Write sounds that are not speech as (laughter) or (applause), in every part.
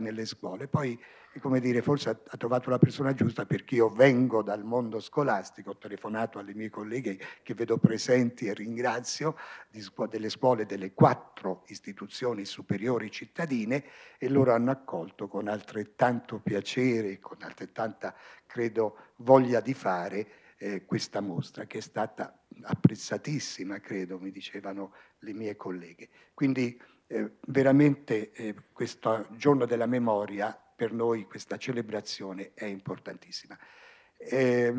nelle scuole. Poi, come dire, forse ha trovato la persona giusta perché io vengo dal mondo scolastico, ho telefonato alle mie colleghe che vedo presenti e ringrazio scu- delle scuole delle quattro istituzioni superiori cittadine e loro hanno accolto con altrettanto piacere, con altrettanta, credo, voglia di fare eh, questa mostra che è stata apprezzatissima, credo, mi dicevano le mie colleghe. Quindi eh, veramente eh, questo giorno della memoria, per noi questa celebrazione è importantissima. Eh,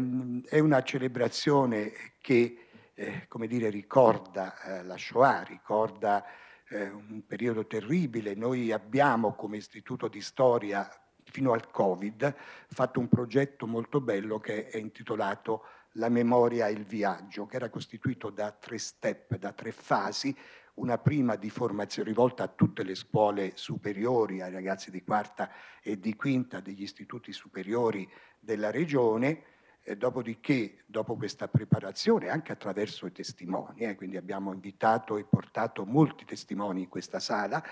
è una celebrazione che, eh, come dire, ricorda eh, la Shoah, ricorda un periodo terribile. Noi abbiamo come istituto di storia, fino al Covid, fatto un progetto molto bello che è intitolato La memoria e il viaggio, che era costituito da tre step, da tre fasi una prima di formazione rivolta a tutte le scuole superiori, ai ragazzi di quarta e di quinta degli istituti superiori della regione, e dopodiché, dopo questa preparazione, anche attraverso i testimoni, eh, quindi abbiamo invitato e portato molti testimoni in questa sala,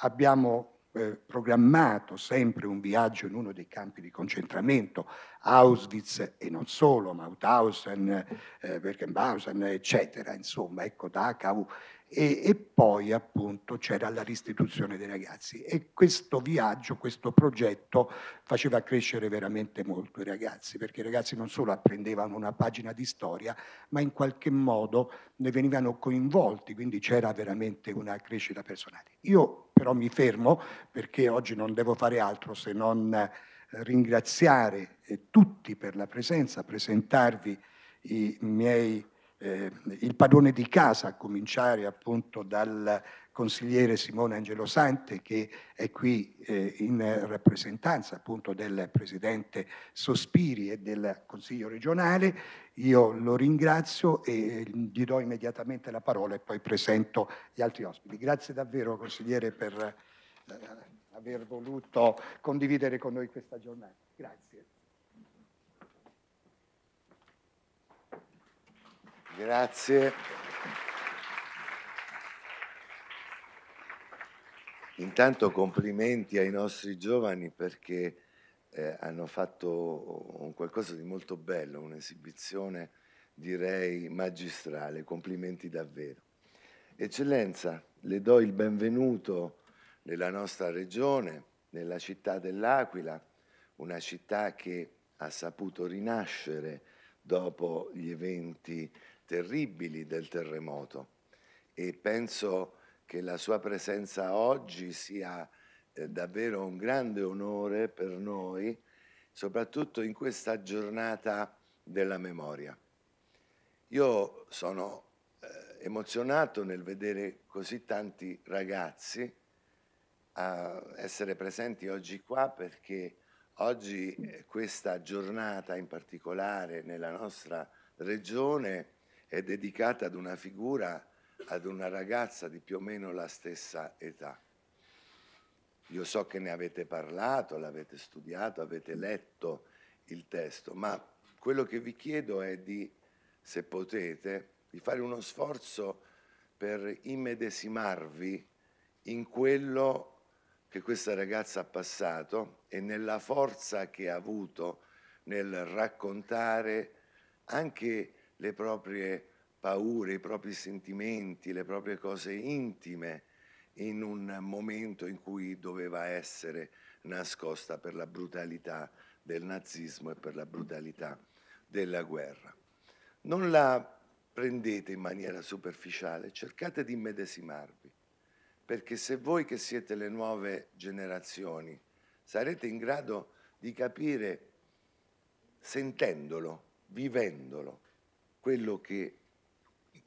abbiamo eh, programmato sempre un viaggio in uno dei campi di concentramento, Auschwitz e non solo, Mauthausen, eh, Bergenbausen, eccetera, insomma, ecco, Dachau e, e poi appunto c'era la restituzione dei ragazzi e questo viaggio, questo progetto faceva crescere veramente molto i ragazzi perché i ragazzi non solo apprendevano una pagina di storia ma in qualche modo ne venivano coinvolti quindi c'era veramente una crescita personale. Io però mi fermo perché oggi non devo fare altro se non eh, ringraziare eh, tutti per la presenza, presentarvi i miei eh, il padrone di casa, a cominciare appunto dal consigliere Simone Angelo Sante che è qui eh, in rappresentanza appunto del presidente Sospiri e del Consiglio regionale. Io lo ringrazio e eh, gli do immediatamente la parola e poi presento gli altri ospiti. Grazie davvero consigliere per eh, aver voluto condividere con noi questa giornata. Grazie. Grazie. Intanto complimenti ai nostri giovani perché eh, hanno fatto un qualcosa di molto bello, un'esibizione direi magistrale, complimenti davvero. Eccellenza, le do il benvenuto nella nostra regione, nella città dell'Aquila, una città che ha saputo rinascere dopo gli eventi terribili del terremoto e penso che la sua presenza oggi sia eh, davvero un grande onore per noi, soprattutto in questa giornata della memoria. Io sono eh, emozionato nel vedere così tanti ragazzi a essere presenti oggi qua perché oggi eh, questa giornata in particolare nella nostra regione è dedicata ad una figura, ad una ragazza di più o meno la stessa età. Io so che ne avete parlato, l'avete studiato, avete letto il testo, ma quello che vi chiedo è di, se potete, di fare uno sforzo per immedesimarvi in quello che questa ragazza ha passato e nella forza che ha avuto nel raccontare anche le proprie paure, i propri sentimenti, le proprie cose intime in un momento in cui doveva essere nascosta per la brutalità del nazismo e per la brutalità della guerra. Non la prendete in maniera superficiale, cercate di immedesimarvi, perché se voi che siete le nuove generazioni sarete in grado di capire sentendolo, vivendolo, quello che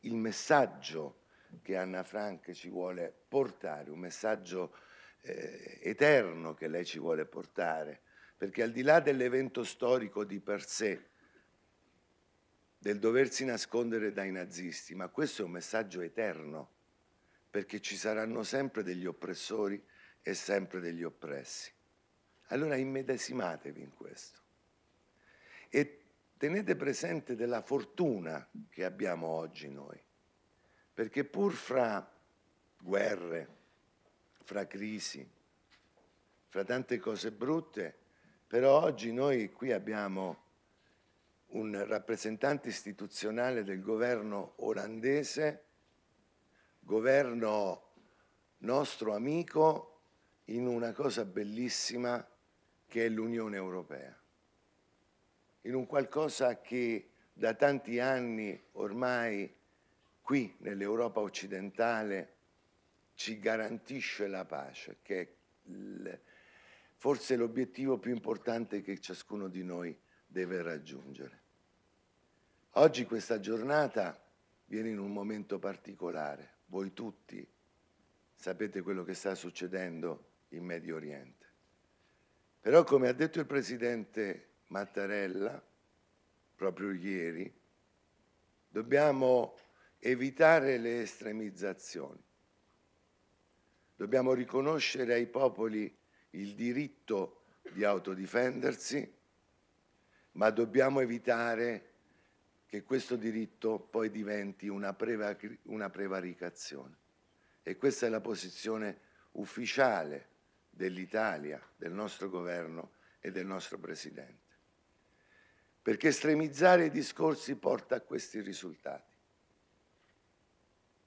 il messaggio che Anna Frank ci vuole portare, un messaggio eh, eterno che lei ci vuole portare, perché al di là dell'evento storico di per sé, del doversi nascondere dai nazisti, ma questo è un messaggio eterno, perché ci saranno sempre degli oppressori e sempre degli oppressi. Allora immedesimatevi in questo. E tenete presente della fortuna che abbiamo oggi noi, perché pur fra guerre, fra crisi, fra tante cose brutte, però oggi noi qui abbiamo un rappresentante istituzionale del governo olandese, governo nostro amico in una cosa bellissima che è l'Unione Europea in un qualcosa che da tanti anni ormai qui nell'Europa occidentale ci garantisce la pace, che è forse l'obiettivo più importante che ciascuno di noi deve raggiungere. Oggi questa giornata viene in un momento particolare. Voi tutti sapete quello che sta succedendo in Medio Oriente. Però come ha detto il Presidente Mattarella proprio ieri, dobbiamo evitare le estremizzazioni, dobbiamo riconoscere ai popoli il diritto di autodifendersi, ma dobbiamo evitare che questo diritto poi diventi una, prevaricazione. E questa è la posizione ufficiale dell'Italia, del nostro governo e del nostro Presidente perché estremizzare i discorsi porta a questi risultati.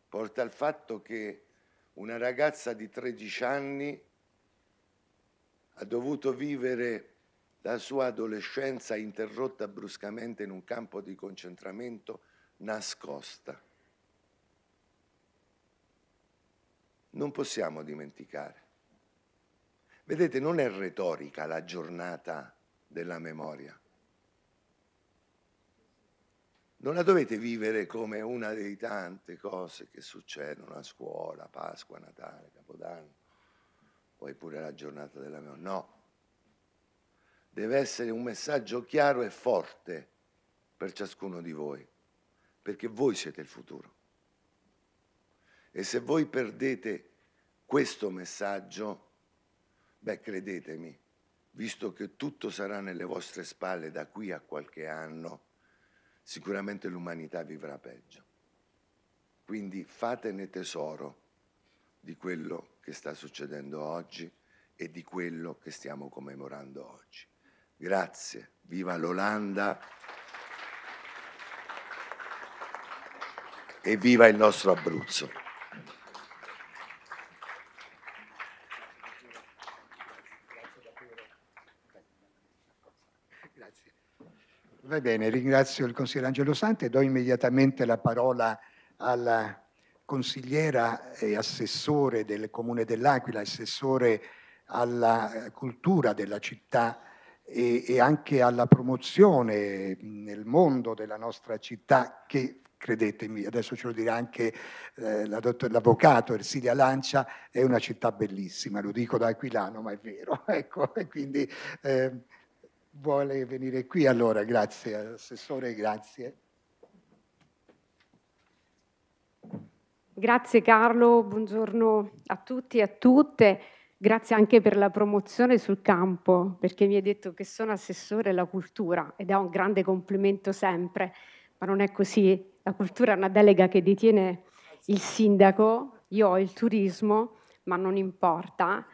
Porta al fatto che una ragazza di 13 anni ha dovuto vivere la sua adolescenza interrotta bruscamente in un campo di concentramento nascosta. Non possiamo dimenticare. Vedete, non è retorica la giornata della memoria non la dovete vivere come una delle tante cose che succedono a scuola, Pasqua, Natale, Capodanno, poi pure la giornata della mia. No, deve essere un messaggio chiaro e forte per ciascuno di voi, perché voi siete il futuro. E se voi perdete questo messaggio, beh, credetemi, visto che tutto sarà nelle vostre spalle da qui a qualche anno, sicuramente l'umanità vivrà peggio. Quindi fatene tesoro di quello che sta succedendo oggi e di quello che stiamo commemorando oggi. Grazie, viva l'Olanda e viva il nostro Abruzzo. Va bene, ringrazio il consigliere Angelo Santi e do immediatamente la parola alla consigliera e assessore del Comune dell'Aquila, assessore alla cultura della città e, e, anche alla promozione nel mondo della nostra città che credetemi, adesso ce lo dirà anche eh, l'avvocato Ersilia Lancia, è una città bellissima, lo dico da aquilano ma è vero, (laughs) ecco, quindi eh, vuole venire qui allora, grazie Assessore, grazie. Grazie Carlo, buongiorno a tutti e a tutte. Grazie anche per la promozione sul campo, perché mi hai detto che sono assessore alla cultura ed è un grande complimento sempre, ma non è così. La cultura è una delega che detiene il sindaco, io ho il turismo, ma non importa.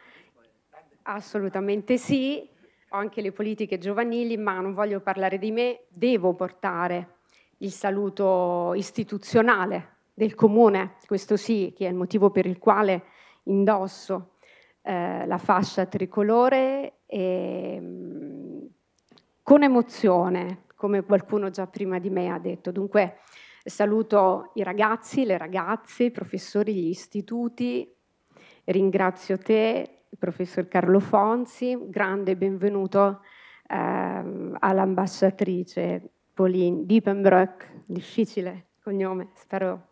Assolutamente sì, ho anche le politiche giovanili, ma non voglio parlare di me, devo portare il saluto istituzionale del comune, questo sì, che è il motivo per il quale indosso eh, la fascia tricolore e, mm, con emozione, come qualcuno già prima di me ha detto. Dunque saluto i ragazzi, le ragazze, i professori, gli istituti, ringrazio te, il professor Carlo Fonzi, grande benvenuto eh, all'ambasciatrice Pauline Diepenbrock, difficile cognome, spero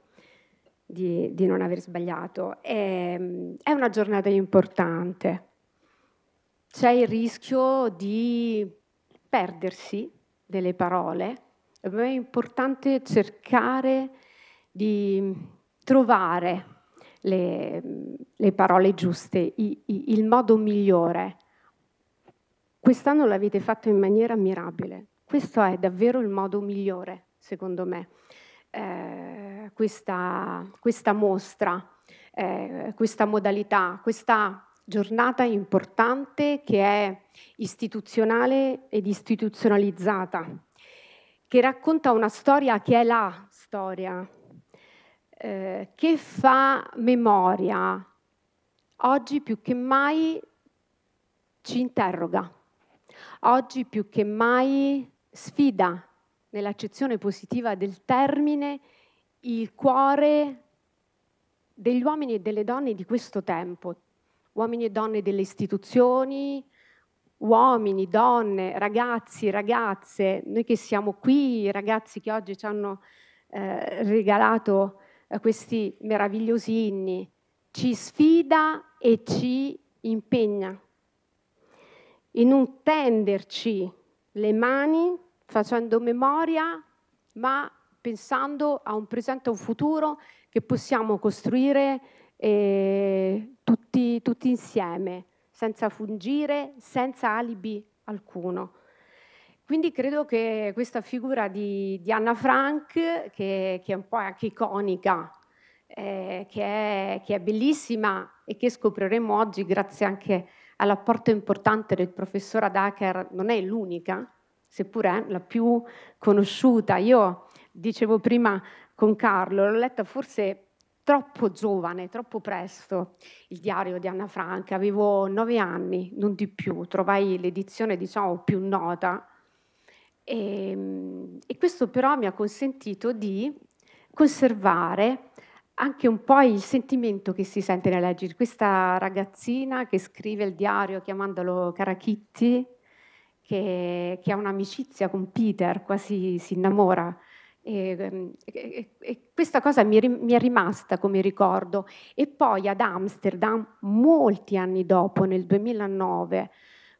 di, di non aver sbagliato. E, ehm, è una giornata importante, c'è il rischio di perdersi delle parole, è importante cercare di trovare le, le parole giuste, i, i, il modo migliore. Quest'anno l'avete fatto in maniera ammirabile. Questo è davvero il modo migliore, secondo me, eh, questa, questa, mostra, eh, questa modalità, questa giornata importante che è istituzionale ed istituzionalizzata, che racconta una storia che è la storia eh, che fa memoria, oggi più che mai ci interroga, oggi più che mai sfida, nell'accezione positiva del termine, il cuore degli uomini e delle donne di questo tempo, uomini e donne delle istituzioni, uomini, donne, ragazzi, ragazze, noi che siamo qui, ragazzi che oggi ci hanno eh, regalato eh, questi meravigliosi inni, ci sfida e ci impegna. In un tenderci le mani facendo memoria, ma pensando a un presente e un futuro che possiamo costruire eh, tutti, tutti insieme, senza fungire, senza alibi alcuno. Quindi credo che questa figura di, di Anna Frank, che, che, è un po' anche iconica, eh, che, è, che, è, bellissima e che scopriremo oggi grazie anche all'apporto importante del professor Adacher, non è l'unica, seppur è la più conosciuta. Io dicevo prima con Carlo, l'ho letta forse troppo giovane, troppo presto, il diario di Anna Frank, Avevo nove anni, non di più. Trovai l'edizione, diciamo, più nota e, ehm, e questo però mi ha consentito di conservare anche un po' il sentimento che si sente nel leggere questa ragazzina che scrive il diario chiamandolo Karakitti, che, che, ha un'amicizia con Peter, quasi si innamora. E, e, e questa cosa mi, mi, è rimasta come ricordo. E poi ad Amsterdam, molti anni dopo, nel 2009,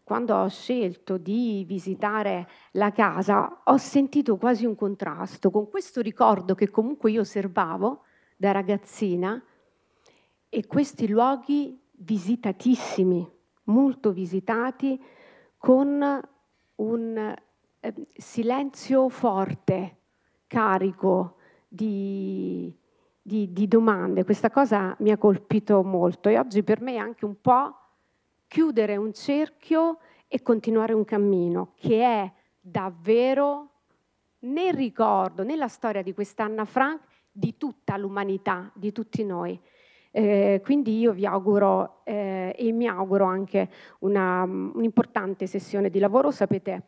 quando ho scelto di visitare la casa, ho sentito quasi un contrasto con questo ricordo che comunque io osservavo da ragazzina e questi luoghi visitatissimi, molto visitati, con un eh, silenzio forte, carico di, di, di domande. Questa cosa mi ha colpito molto e oggi per me è anche un po' chiudere un cerchio e continuare un cammino che è davvero nel ricordo, nella storia di quest'Anna Frank, di tutta l'umanità, di tutti noi. Eh, quindi io vi auguro eh, e mi auguro anche una, mm, un'importante sessione di lavoro. Sapete,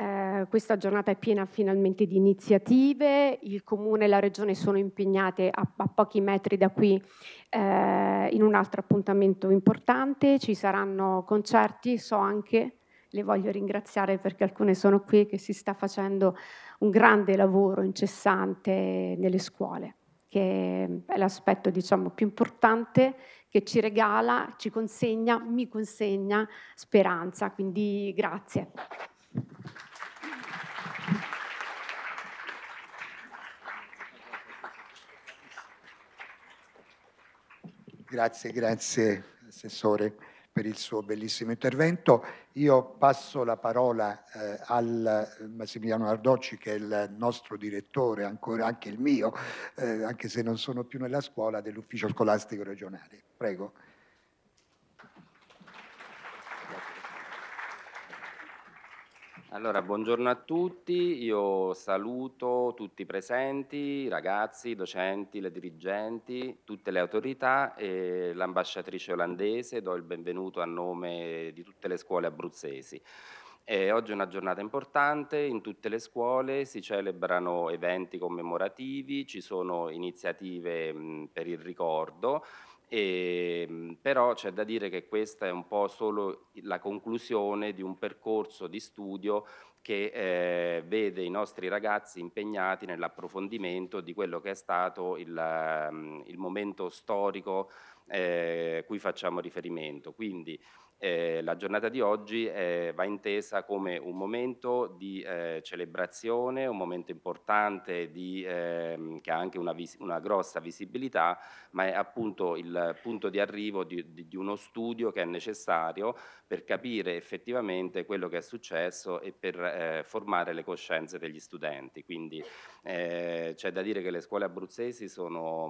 eh, questa giornata è piena finalmente di iniziative, il Comune e la Regione sono impegnate a, a pochi metri da qui eh, in un altro appuntamento importante, ci saranno concerti, so anche, le voglio ringraziare perché alcune sono qui, che si sta facendo un grande lavoro incessante nelle scuole che è l'aspetto diciamo, più importante che ci regala, ci consegna, mi consegna speranza, quindi grazie. Grazie, grazie Assessore per il suo bellissimo intervento. Io passo la parola eh, al eh, Massimiliano Ardocci che è il nostro direttore, ancora anche il mio, eh, anche se non sono più nella scuola, dell'ufficio scolastico regionale. Prego. Allora, buongiorno a tutti, io saluto tutti i presenti, i ragazzi, i docenti, le dirigenti, tutte le autorità e l'ambasciatrice olandese, do il benvenuto a nome di tutte le scuole abruzzesi. E oggi è una giornata importante, in tutte le scuole si celebrano eventi commemorativi, ci sono iniziative mh, per il ricordo, e, ehm, però c'è da dire che questa è un po' solo la conclusione di un percorso di studio che eh, vede i nostri ragazzi impegnati nell'approfondimento di quello che è stato il, mm, il momento storico eh, cui facciamo riferimento. Quindi eh, la giornata di oggi eh, va intesa come un momento di eh, celebrazione, un momento importante di, ehm, che ha anche una, una, grossa visibilità, ma è appunto il punto di arrivo di, di, di, uno studio che è necessario per capire effettivamente quello che è successo e per eh, formare le coscienze degli studenti. Quindi eh, c'è da dire che le scuole abruzzesi sono,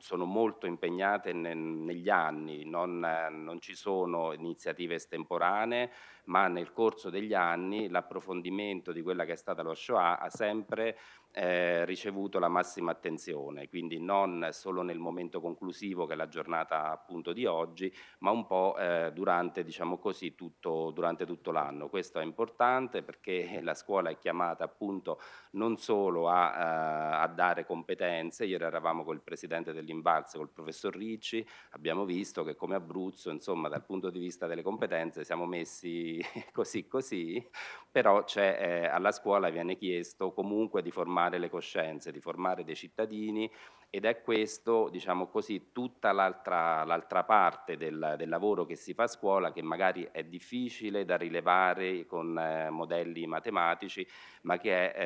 sono molto impegnate nel, negli anni, non, non ci sono iniziative estemporanee ma nel corso degli anni l'approfondimento di quella che è stata lo Shoah ha sempre eh, ricevuto la massima attenzione, quindi non solo nel momento conclusivo che è la giornata appunto di oggi, ma un po' eh, durante, diciamo così, tutto, durante tutto l'anno. Questo è importante perché (laughs) la scuola è chiamata appunto non solo a, eh, a dare competenze, ieri eravamo col presidente dell'Invalse, col professor Ricci, abbiamo visto che come Abruzzo, insomma, dal punto di vista delle competenze siamo messi così, (laughs) così, così, però eh, alla scuola viene chiesto comunque di formare le coscienze, di formare dei cittadini ed è questo, diciamo così, tutta l'altra, l'altra parte del, del, lavoro che si fa a scuola che magari è difficile da rilevare con eh, modelli matematici, ma che è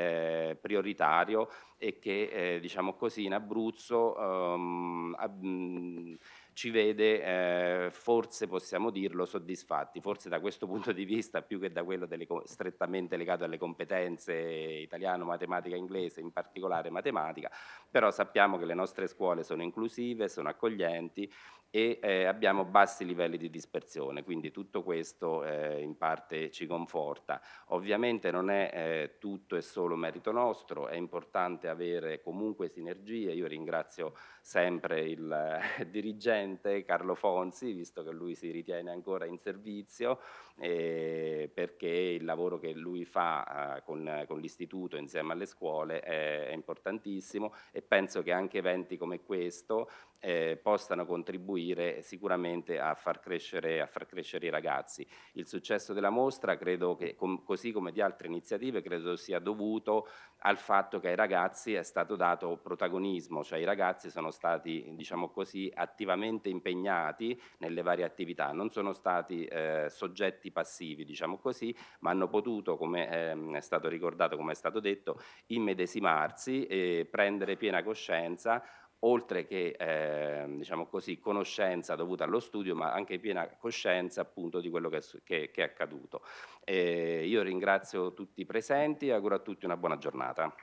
eh, prioritario e che, eh, diciamo così, in Abruzzo... Ehm, ab- ci vede, eh, forse possiamo dirlo, soddisfatti, forse da questo (laughs) punto di vista più che da quello delle, strettamente legato alle competenze italiano, matematica, inglese, in particolare matematica, però sappiamo che le nostre scuole sono inclusive, sono accoglienti e eh, abbiamo bassi livelli di dispersione, quindi tutto questo eh, in parte ci conforta. Ovviamente non è eh, tutto e solo merito nostro, è importante avere comunque sinergie, io ringrazio sempre il eh, (laughs) dirigente Carlo Fonzi, visto che lui si ritiene ancora in servizio, eh, perché il lavoro che lui fa eh, con, con l'istituto insieme alle scuole è, è, importantissimo e penso che anche eventi come questo eh, possano contribuire sicuramente a far, crescere, a far, crescere, i ragazzi. Il successo della mostra credo che com, così come di altre iniziative credo sia dovuto al fatto che ai ragazzi è stato dato protagonismo, cioè i ragazzi sono stati diciamo così attivamente impegnati nelle varie attività, non sono stati eh, soggetti effetti passivi, diciamo così, ma hanno potuto, come ehm, è stato ricordato, come è stato detto, immedesimarsi e prendere piena coscienza oltre che eh, diciamo così, conoscenza dovuta allo studio, ma anche piena coscienza appunto di quello che, che, che è accaduto. E ehm, io ringrazio tutti i presenti e auguro a tutti una buona giornata.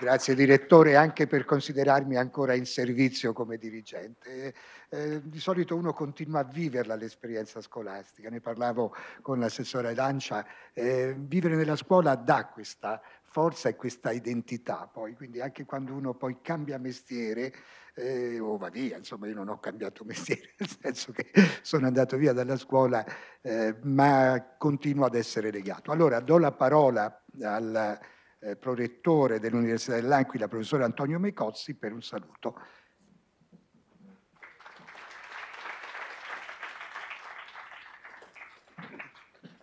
Grazie direttore anche per considerarmi ancora in servizio come dirigente. Eh, di solito uno continua a viverla l'esperienza scolastica, ne parlavo con l'assessore Lancia, eh, vivere nella scuola dà questa forza e questa identità poi, quindi anche quando uno poi cambia mestiere eh, o va via, insomma io non ho cambiato (laughs) mestiere, nel senso che sono andato via dalla scuola, eh, ma continuo ad essere legato. Allora do la parola al eh, prorettore dell'Università dell'Anquila, professore Antonio Mecozzi, per un saluto.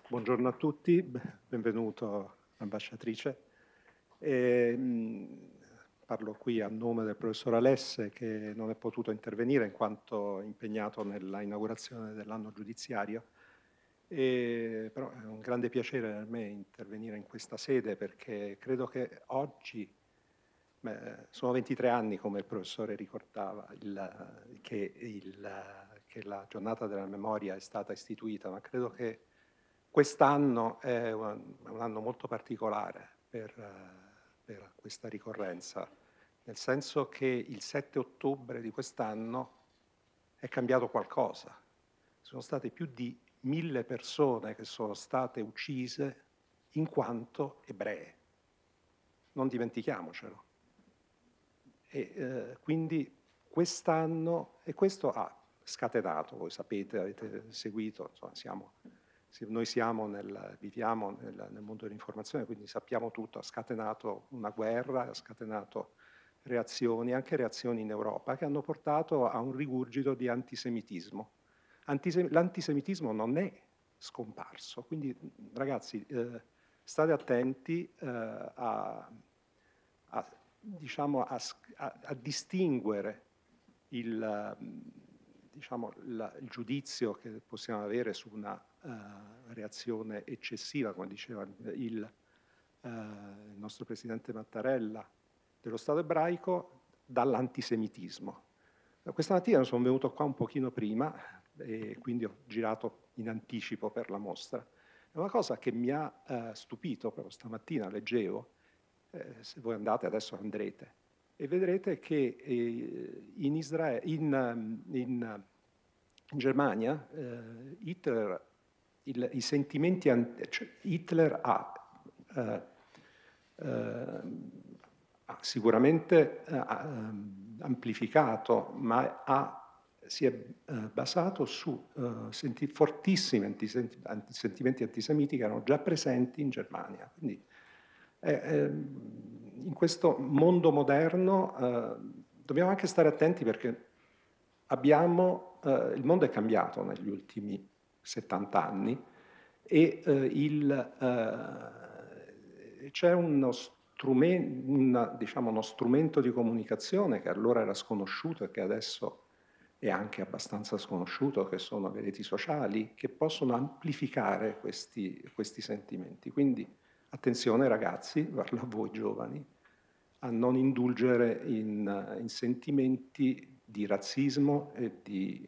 Buongiorno a tutti, benvenuto ambasciatrice. E, ehm, mh, parlo qui a nome del professor Alesse che non è potuto intervenire in quanto impegnato nella inaugurazione dell'anno giudiziario e, ehm, però è un grande piacere per me intervenire in questa sede perché credo che oggi, beh, sono 23 anni come il professore ricordava, il, che, il, che, la giornata della memoria è stata istituita, ma credo che quest'anno è un, un anno molto particolare per, per questa ricorrenza, nel senso che il 7 ottobre di quest'anno è cambiato qualcosa, sono state più di mille persone che sono state uccise in quanto ebree. Non dimentichiamocelo. E, eh, quindi quest'anno, e questo ha scatenato, voi sapete, avete seguito, insomma, siamo, noi siamo nel, viviamo nel, nel mondo dell'informazione, quindi sappiamo tutto, ha scatenato una guerra, ha scatenato reazioni, anche reazioni in Europa, che hanno portato a un rigurgito di antisemitismo l'antisemitismo non è scomparso, quindi ragazzi eh, state attenti eh, a, a, diciamo, a, a, distinguere il, diciamo, la, il, giudizio che possiamo avere su una uh, reazione eccessiva, come diceva il, uh, il nostro presidente Mattarella, dello Stato ebraico dall'antisemitismo. Questa mattina sono venuto qua un pochino prima, e quindi ho girato in anticipo per la mostra. È una cosa che mi ha eh, stupito, proprio stamattina leggevo, eh, se voi andate adesso andrete, e vedrete che eh, in, Israele, in, ehm, in, in Germania eh, Hitler, il, i sentimenti, cioè Hitler ha eh, eh, sicuramente ehm, amplificato, ma ha si è eh, basato su eh, senti, fortissimi antisenti, sentimenti antisemiti che erano già presenti in Germania. Quindi eh, ehm, in questo mondo moderno dobbiamo anche stare attenti perché abbiamo, il mondo è cambiato negli ultimi 70 anni e il, c'è uno strumento, una, diciamo, uno strumento di comunicazione che allora era sconosciuto e che adesso è e anche abbastanza sconosciuto che sono le reti sociali, che possono amplificare questi, questi sentimenti. Quindi attenzione ragazzi, (laughs) parlo a voi giovani, a non indulgere in, in sentimenti di razzismo e di,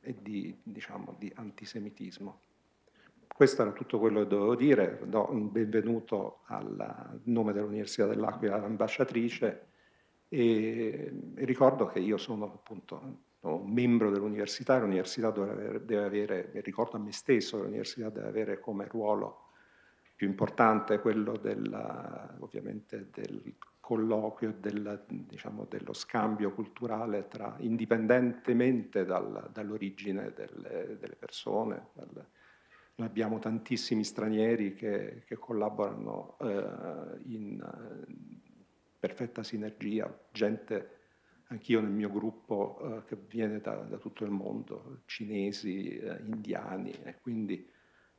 e di, diciamo, di antisemitismo. Questo era tutto quello che dovevo dire. Do un benvenuto al nome dell'Università dell'Aquila all'ambasciatrice e, e ricordo che io sono appunto no, membro dell'università, l'università deve avere, deve avere, mi ricordo a me stesso, l'università deve avere come ruolo più importante quello della, ovviamente del colloquio, del, diciamo, dello scambio culturale tra, indipendentemente dal, dall'origine delle, delle persone. Dal, noi abbiamo tantissimi stranieri che, che collaborano eh, in eh, perfetta sinergia, gente anch'io nel mio gruppo eh, che viene da, da, tutto il mondo, cinesi, eh, indiani, e quindi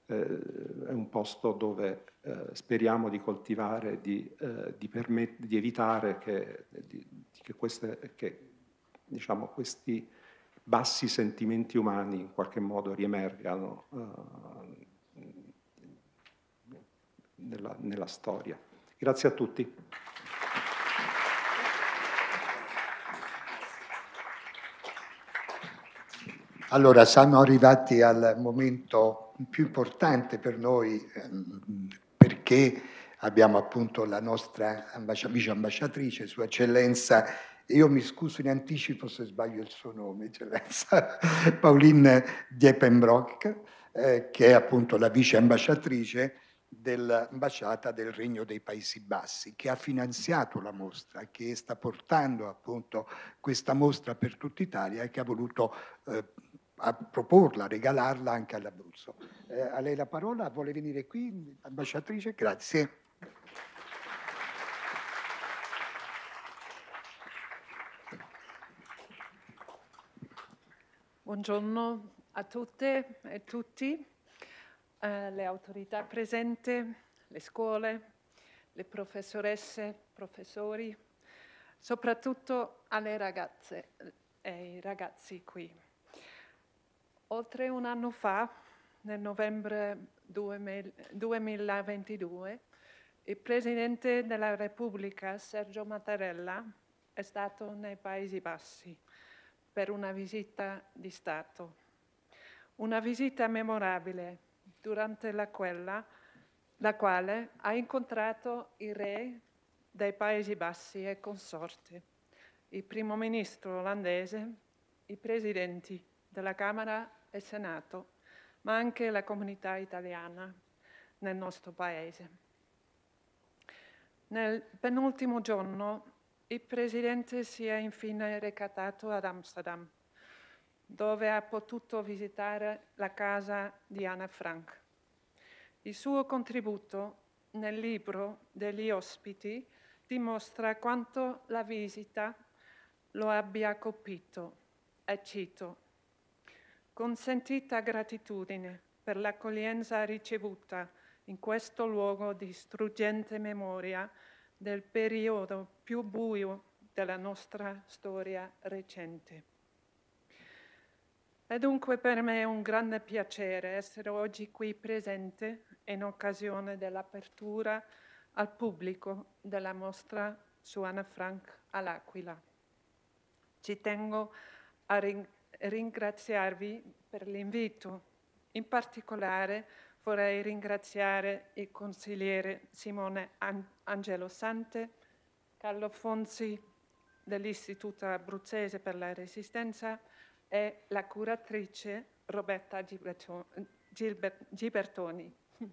eh, è un posto dove eh, speriamo di coltivare, di, eh, di, permet- di evitare che, di, che, queste, che diciamo, questi bassi sentimenti umani in qualche modo riemergano nella, nella storia. Grazie a tutti. Allora, siamo arrivati al momento più importante per noi ehm, perché abbiamo appunto la nostra vice ambasciatrice, Sua Eccellenza. Io mi scuso in anticipo se sbaglio il suo nome, Eccellenza (laughs) Pauline Diepenbrock, eh, che è appunto la vice ambasciatrice dell'ambasciata del Regno dei Paesi Bassi, che ha finanziato la mostra, che sta portando appunto questa mostra per tutta Italia e che ha voluto eh, a proporla, a regalarla anche all'Abruzzo. Eh, a lei la parola, vuole venire qui, ambasciatrice? Grazie. Buongiorno a tutte e tutti, eh, le autorità presenti, le scuole, le professoresse, professori, soprattutto alle ragazze e ai ragazzi qui. Oltre un anno fa, nel novembre 2022, il Presidente della Repubblica Sergio Mattarella è stato nei Paesi Bassi per una visita di Stato. Una visita memorabile durante la, quella, la quale ha incontrato i re dei Paesi Bassi e consorti, il primo ministro olandese, i presidenti della Camera e Senato, ma anche la comunità italiana nel nostro Paese. Nel penultimo giorno il Presidente si è infine recatato ad Amsterdam, dove ha potuto visitare la casa di Anna Frank. Il suo contributo nel libro degli ospiti dimostra quanto la visita lo abbia colpito e cito con sentita gratitudine per l'accoglienza ricevuta in questo luogo di struggente memoria del periodo più buio della nostra storia recente. È dunque per me un grande piacere essere oggi qui presente in occasione dell'apertura al pubblico della mostra su Anna Frank all'Aquila. Ci tengo a ringraziare ringraziarvi per l'invito. In particolare vorrei ringraziare il consigliere Simone Angelo Sante, Carlo Fonzi dell'Istituto Abruzzese per la Resistenza e la curatrice Roberta Gibertoni. (laughs)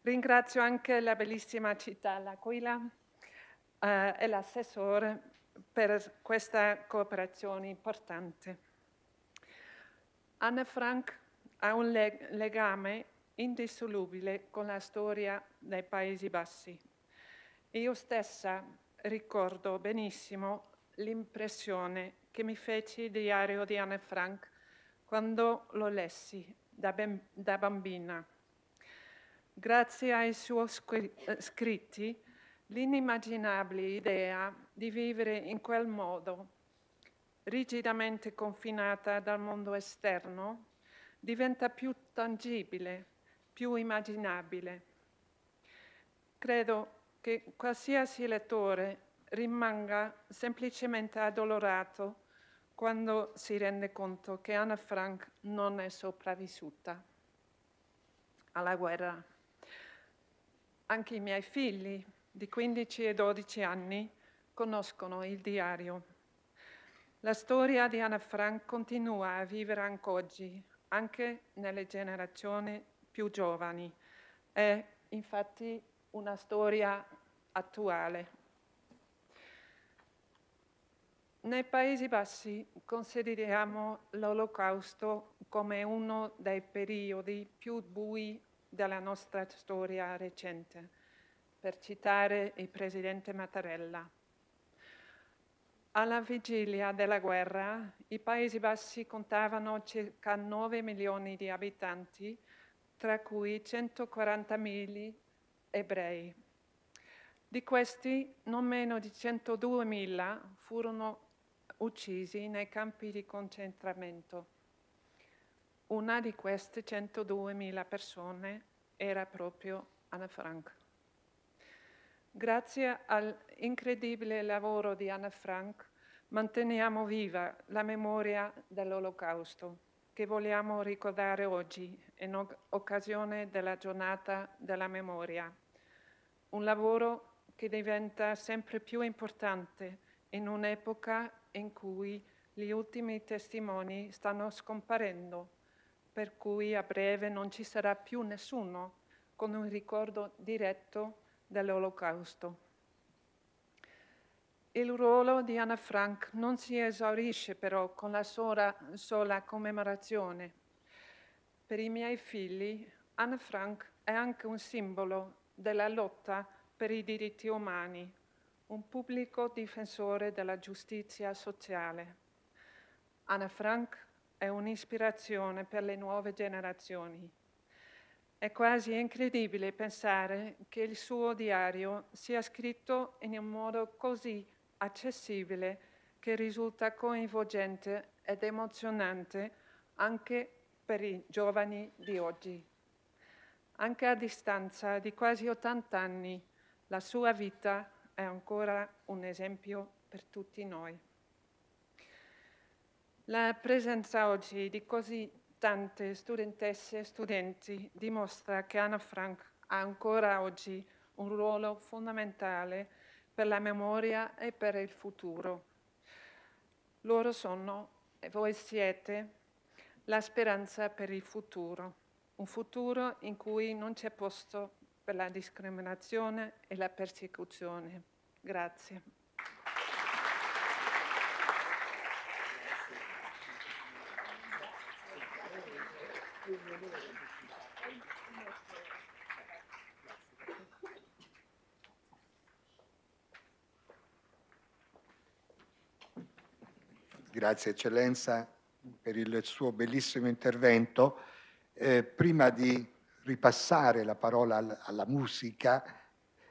Ringrazio anche la bellissima città L'Aquila eh, e l'assessore per questa cooperazione importante. Anna Frank ha un leg legame indissolubile con la storia dei Paesi Bassi. Io stessa ricordo benissimo l'impressione che mi fece il diario di Anne Frank quando lo lessi da, ben, da bambina. Grazie ai suoi scritti, l'inimmaginabile idea di vivere in quel modo, rigidamente confinata dal mondo esterno, diventa più tangibile, più immaginabile. Credo che qualsiasi lettore rimanga semplicemente addolorato quando si rende conto che Anna Frank non è sopravvissuta alla guerra. Anche i miei figli di 15 e 12 anni conoscono il diario. La storia di Anna Frank continua a vivere oggi, anche nelle generazioni più giovani. È infatti una storia attuale. Nei Paesi Bassi consideriamo l'Olocausto come uno dei periodi più bui della nostra storia recente, per citare il presidente Mattarella. Alla vigilia della guerra, i Paesi Bassi contavano circa 9 milioni di abitanti, tra cui 140.000 ebrei. Di questi, non meno di 102.000 furono uccisi nei campi di concentramento. Una di queste 102.000 persone era proprio Anna Frank. Grazie all'incredibile lavoro di Anna Frank, manteniamo viva la memoria dell'Olocausto che vogliamo ricordare oggi in occasione della giornata della memoria. Un lavoro che diventa sempre più importante in un'epoca in cui gli ultimi testimoni stanno scomparendo, per cui a breve non ci sarà più nessuno con un ricordo diretto dell'Olocausto. Il ruolo di Anna Frank non si esaurisce però con la sola, sola commemorazione. Per i miei figli, Anna Frank è anche un simbolo della lotta per i diritti umani, un pubblico difensore della giustizia sociale. Anna Frank è un'ispirazione per le nuove generazioni. È quasi incredibile pensare che il suo diario sia scritto in un modo così accessibile che risulta coinvolgente ed emozionante anche per i giovani di oggi. Anche a distanza di quasi 80 anni, la sua vita è ancora un esempio per tutti noi. La presenza oggi di così tante studentesse e studenti dimostra che Anna Frank ha ancora oggi un ruolo fondamentale per la memoria e per il futuro. Loro sono, e voi siete, la speranza per il futuro, un futuro in cui non c'è posto per la discriminazione e la persecuzione. Grazie. Grazie eccellenza per il suo bellissimo intervento. Eh, prima di ripassare la parola al, alla musica,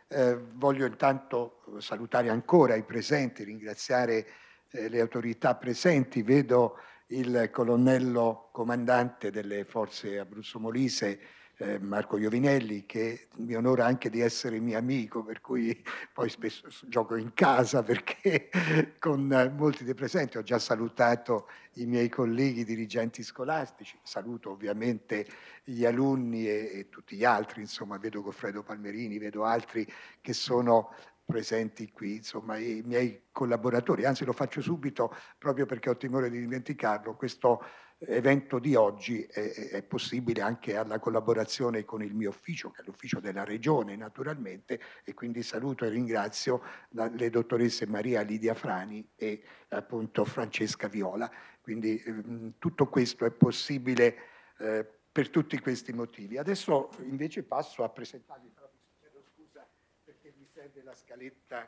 eh, voglio intanto salutare ancora i presenti, ringraziare eh, le autorità presenti. Vedo il colonnello comandante delle forze abruzzo-molise, eh, Marco Iovinelli, che mi onora anche di essere mio amico, per cui poi spesso gioco in casa perché (laughs) con molti dei presenti ho già salutato i miei colleghi dirigenti scolastici, saluto ovviamente gli alunni e, e tutti gli altri, insomma vedo Goffredo Palmerini, vedo altri che sono presenti qui, insomma, i miei collaboratori, anzi lo faccio subito proprio perché ho timore di dimenticarlo, questo evento di oggi è, è, possibile anche alla collaborazione con il mio ufficio, che è l'ufficio della Regione naturalmente, e quindi saluto e ringrazio la, le dottoresse Maria Lidia Frani e appunto Francesca Viola. Quindi ehm, tutto questo è possibile eh, per tutti questi motivi. Adesso invece passo a presentarvi, però vi chiedo scusa perché mi serve la scaletta,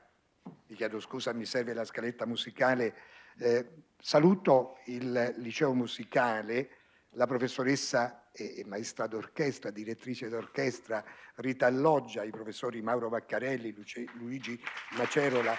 vi chiedo scusa, mi serve la scaletta musicale eh, saluto il liceo musicale, la professoressa e maestra d'orchestra, direttrice d'orchestra Rita Alloggia, i professori Mauro Vaccarelli, Luce, Luigi Macerola.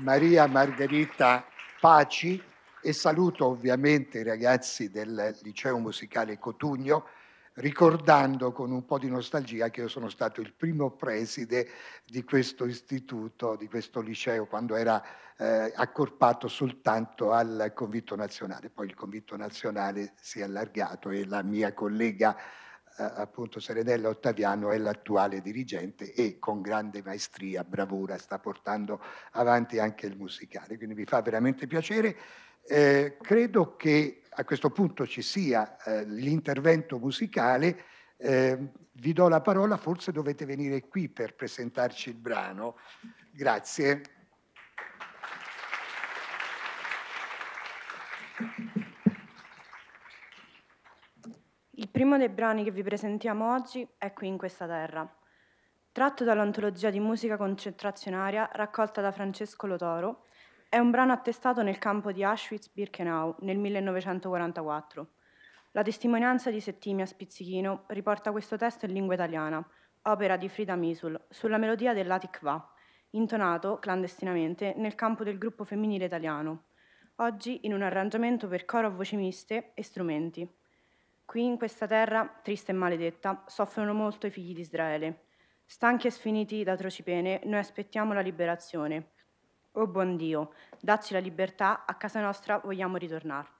Maria Margherita Paci e saluto ovviamente i ragazzi del liceo musicale Cotugno, ricordando con un po' di nostalgia che io sono stato il primo preside di questo istituto, di questo liceo, quando era eh, accorpato soltanto al convitto nazionale. Poi il convitto nazionale si è allargato e la mia collega eh, appunto Serenella Ottaviano è l'attuale dirigente e con grande maestria, bravura sta portando avanti anche il musicale, quindi mi fa veramente piacere eh, credo che a questo punto ci sia eh, l'intervento musicale. Eh, vi do la parola, forse dovete venire qui per presentarci il brano. Grazie. Il primo dei brani che vi presentiamo oggi è Qui in questa terra, tratto dall'antologia di musica concentrazionaria raccolta da Francesco Lotoro è un brano attestato nel campo di Auschwitz-Birkenau nel 1944. La testimonianza di Settimia Spizzichino riporta questo testo in lingua italiana, opera di Frida Misul, sulla melodia dell'Atikva, intonato clandestinamente nel campo del gruppo femminile italiano, oggi in un arrangiamento per coro a voci miste e strumenti. Qui in questa terra, triste e maledetta, soffrono molto i figli di Israele. Stanchi e sfiniti da atroci pene, noi aspettiamo la liberazione oh buon Dio, dacci la libertà, a casa nostra vogliamo ritornare.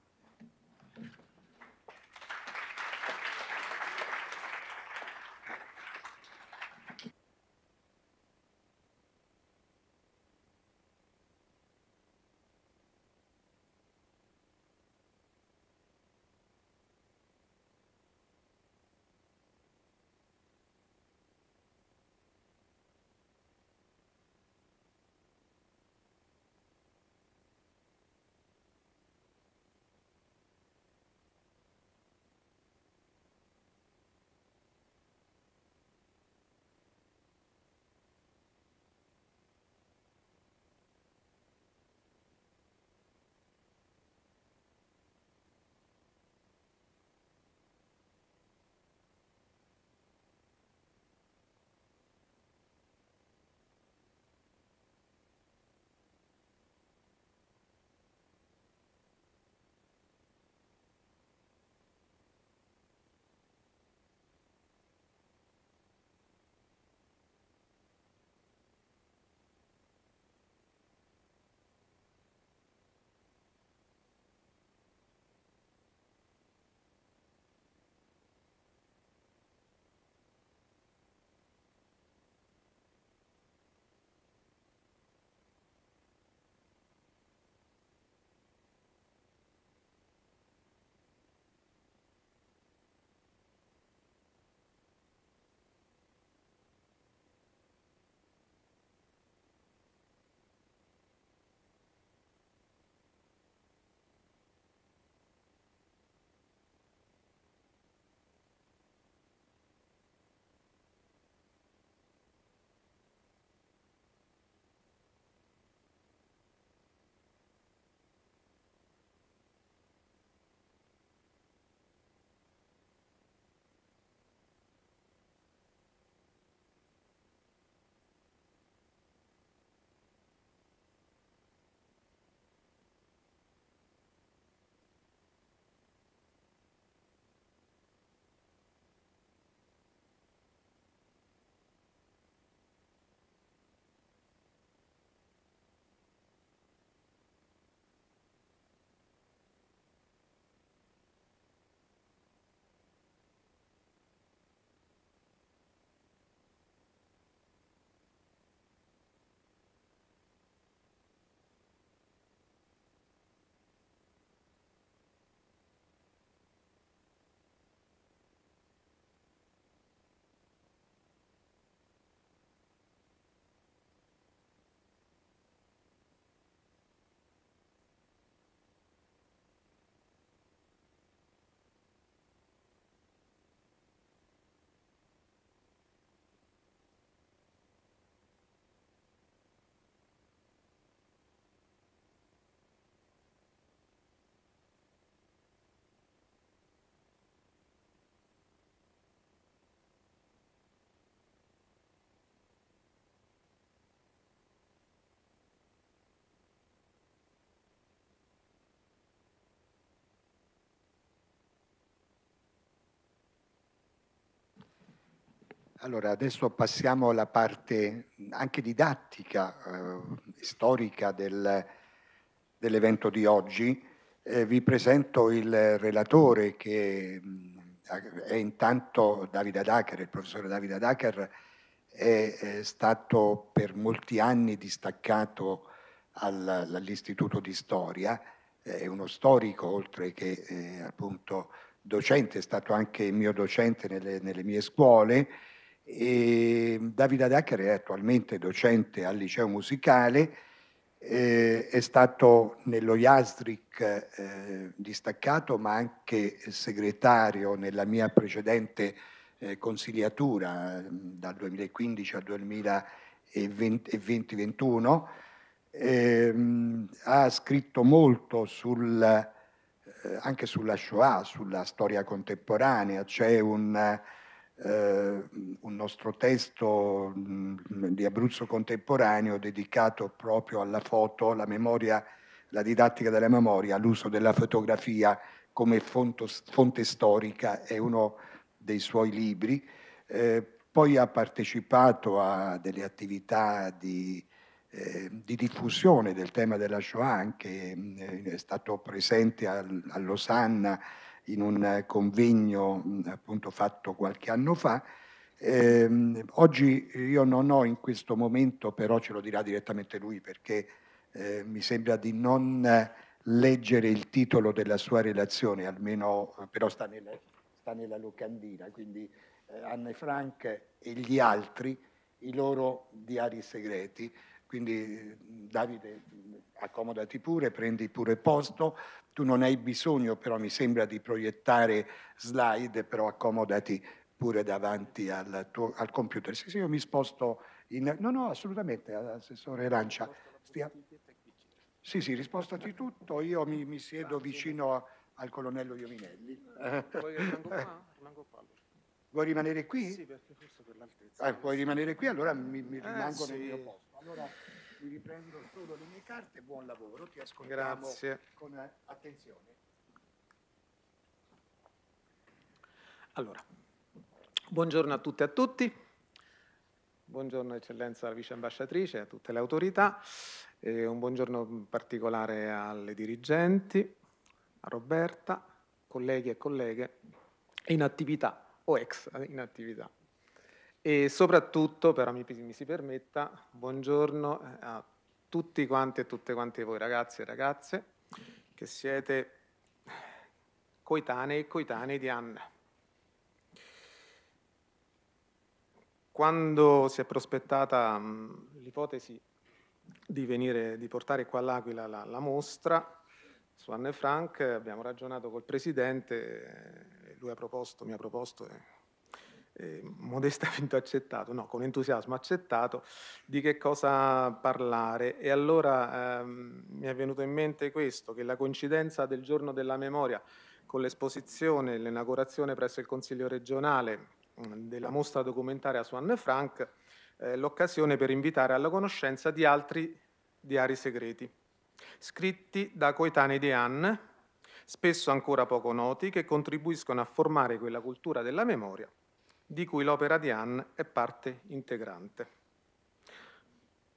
Allora, adesso passiamo alla parte anche didattica, eh, storica del, dell'evento di oggi. Eh, vi presento il relatore che è intanto Davide Adacher, il professore Davide Adacher è, è stato per molti anni distaccato al, all'Istituto di Storia, è uno storico oltre che eh, appunto docente, è stato anche mio docente nelle, nelle mie scuole e ehm, Davide Adaccheri è attualmente docente al liceo musicale, eh, è stato nello Jasdric eh, distaccato ma anche segretario nella mia precedente eh, consigliatura dal 2015 al 2021. Ehm, ha scritto molto sul, eh, anche sulla Shoah, sulla storia contemporanea, c'è un eh, un nostro testo mh, mm, di Abruzzo contemporaneo dedicato proprio alla foto, la memoria, la didattica della memoria, all'uso della fotografia come fonto, fonte storica, è uno dei suoi libri. Eh, poi ha partecipato a delle attività di, eh, di diffusione del tema della Shoah, anche mm, è stato presente a, a Losanna, in un eh, convegno mm, appunto fatto qualche anno fa. Eh, oggi io non ho in questo momento, però ce lo dirà direttamente lui perché eh, mi sembra di non leggere il titolo della sua relazione, almeno eh, però sta, nelle, sta nella locandina, quindi eh, Anne Frank e gli altri, i loro diari segreti. Quindi Davide, accomodati pure, prendi pure posto, tu non hai bisogno però mi sembra di proiettare slide, però accomodati pure davanti al, tuo, al computer. Sì, sì, io mi sposto in... No, no, assolutamente, Assessore Lancia. Stia... Sì, sì, rispostati tutto, io mi, mi siedo vicino a, al colonnello Iominelli. (laughs) Vuoi rimanere qui? Sì, perché forse per l'altezza. Ah, puoi rimanere qui, allora mi, mi eh, rimango eh, sì. nel mio posto. Allora mi riprendo solo le mie carte, buon lavoro, ti ascoltiamo Grazie. con attenzione. Allora, buongiorno a tutte e a tutti, buongiorno Eccellenza alla Vice Ambasciatrice, a tutte le autorità, e un buongiorno particolare alle dirigenti, a Roberta, colleghi e colleghe in attività o ex in attività e soprattutto, però mi, mi, si permetta, buongiorno eh, a tutti quanti e tutte quante voi ragazzi e ragazze che siete coetanei e coetanei di Anna. Quando si è prospettata mm, l'ipotesi di, venire, di portare qua all'Aquila la, la mostra, su Anne Frank abbiamo ragionato col presidente, lui ha proposto, mi ha proposto, eh, eh, modestamente (laughs) accettato, no, con entusiasmo accettato, di che cosa parlare. E allora ehm, mi è venuto in mente questo, che la coincidenza del giorno della memoria con l'esposizione e l'inaugurazione presso il Consiglio regionale mm, della mostra documentaria su Anne Frank, eh, l'occasione per invitare alla conoscenza di altri diari segreti, scritti da coetanei di Anne, spesso ancora poco noti, che contribuiscono a formare quella cultura della memoria di cui l'opera di Anne è parte integrante.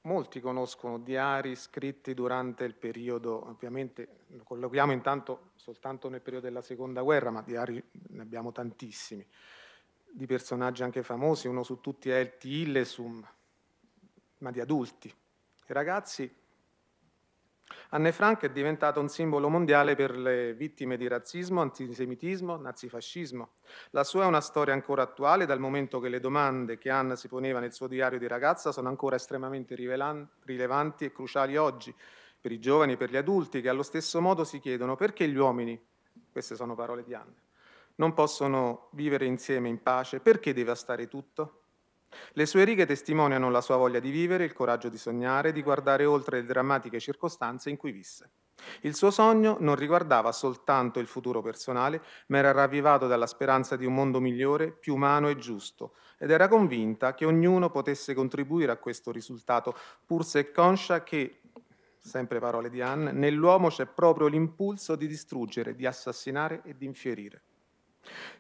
Molti conoscono diari scritti durante il periodo, ovviamente lo colloquiamo intanto soltanto nel periodo della seconda guerra, ma diari ne abbiamo tantissimi, di personaggi anche famosi, uno su tutti è il Illesum, ma di adulti. I ragazzi Anne Frank è diventata un simbolo mondiale per le vittime di razzismo, antisemitismo, nazifascismo. La sua è una storia ancora attuale dal momento che le domande che Anne si poneva nel suo diario di ragazza sono ancora estremamente rilevanti e cruciali oggi per i giovani e per gli adulti che allo stesso modo si chiedono perché gli uomini, queste sono parole di Anne, non possono vivere insieme in pace, perché devastare tutto? Le sue righe testimoniano la sua voglia di vivere, il coraggio di sognare, di guardare oltre le drammatiche circostanze in cui visse. Il suo sogno non riguardava soltanto il futuro personale, ma era ravvivato dalla speranza di un mondo migliore, più umano e giusto, ed era convinta che ognuno potesse contribuire a questo risultato, pur se conscia che, sempre parole di Anne, nell'uomo c'è proprio l'impulso di distruggere, di assassinare e di infierire.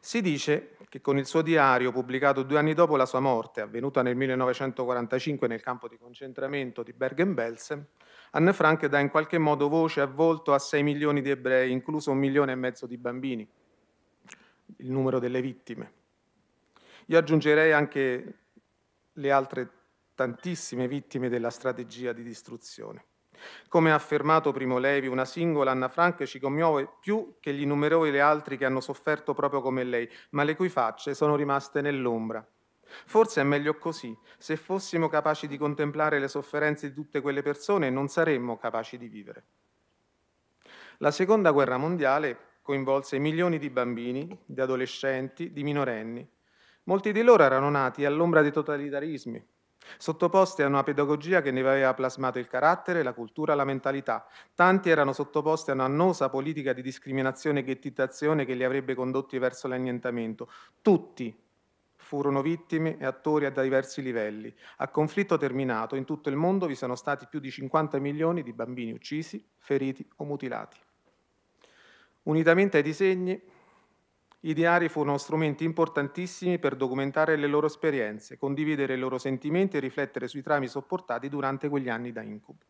Si dice che con il suo diario, pubblicato due anni dopo la sua morte, avvenuta nel 1945 nel campo di concentramento di Bergen-Belsen, Anne Frank dà in qualche modo voce e volto a 6 milioni di ebrei, incluso un milione e mezzo di bambini, il numero delle vittime. Io aggiungerei anche le altre tantissime vittime della strategia di distruzione. Come ha affermato Primo Levi, una singola Anna Frank ci commuove più che gli innumerevoli altri che hanno sofferto proprio come lei, ma le cui facce sono rimaste nell'ombra. Forse è meglio così, se fossimo capaci di contemplare le sofferenze di tutte quelle persone non saremmo capaci di vivere. La seconda guerra mondiale coinvolse milioni di bambini, di adolescenti, di minorenni. Molti di loro erano nati all'ombra dei totalitarismi, sottoposti a una pedagogia che ne aveva plasmato il carattere, la cultura, la mentalità. Tanti erano sottoposti a un'annosa politica di discriminazione e ghettizzazione che li avrebbe condotti verso l'annientamento. Tutti furono vittime e attori a diversi livelli. A conflitto terminato, in tutto il mondo vi sono stati più di 50 milioni di bambini uccisi, feriti o mutilati. Unitamente ai disegni, i diari furono strumenti importantissimi per documentare le loro esperienze, condividere i loro sentimenti e riflettere sui trami sopportati durante quegli anni da incubo.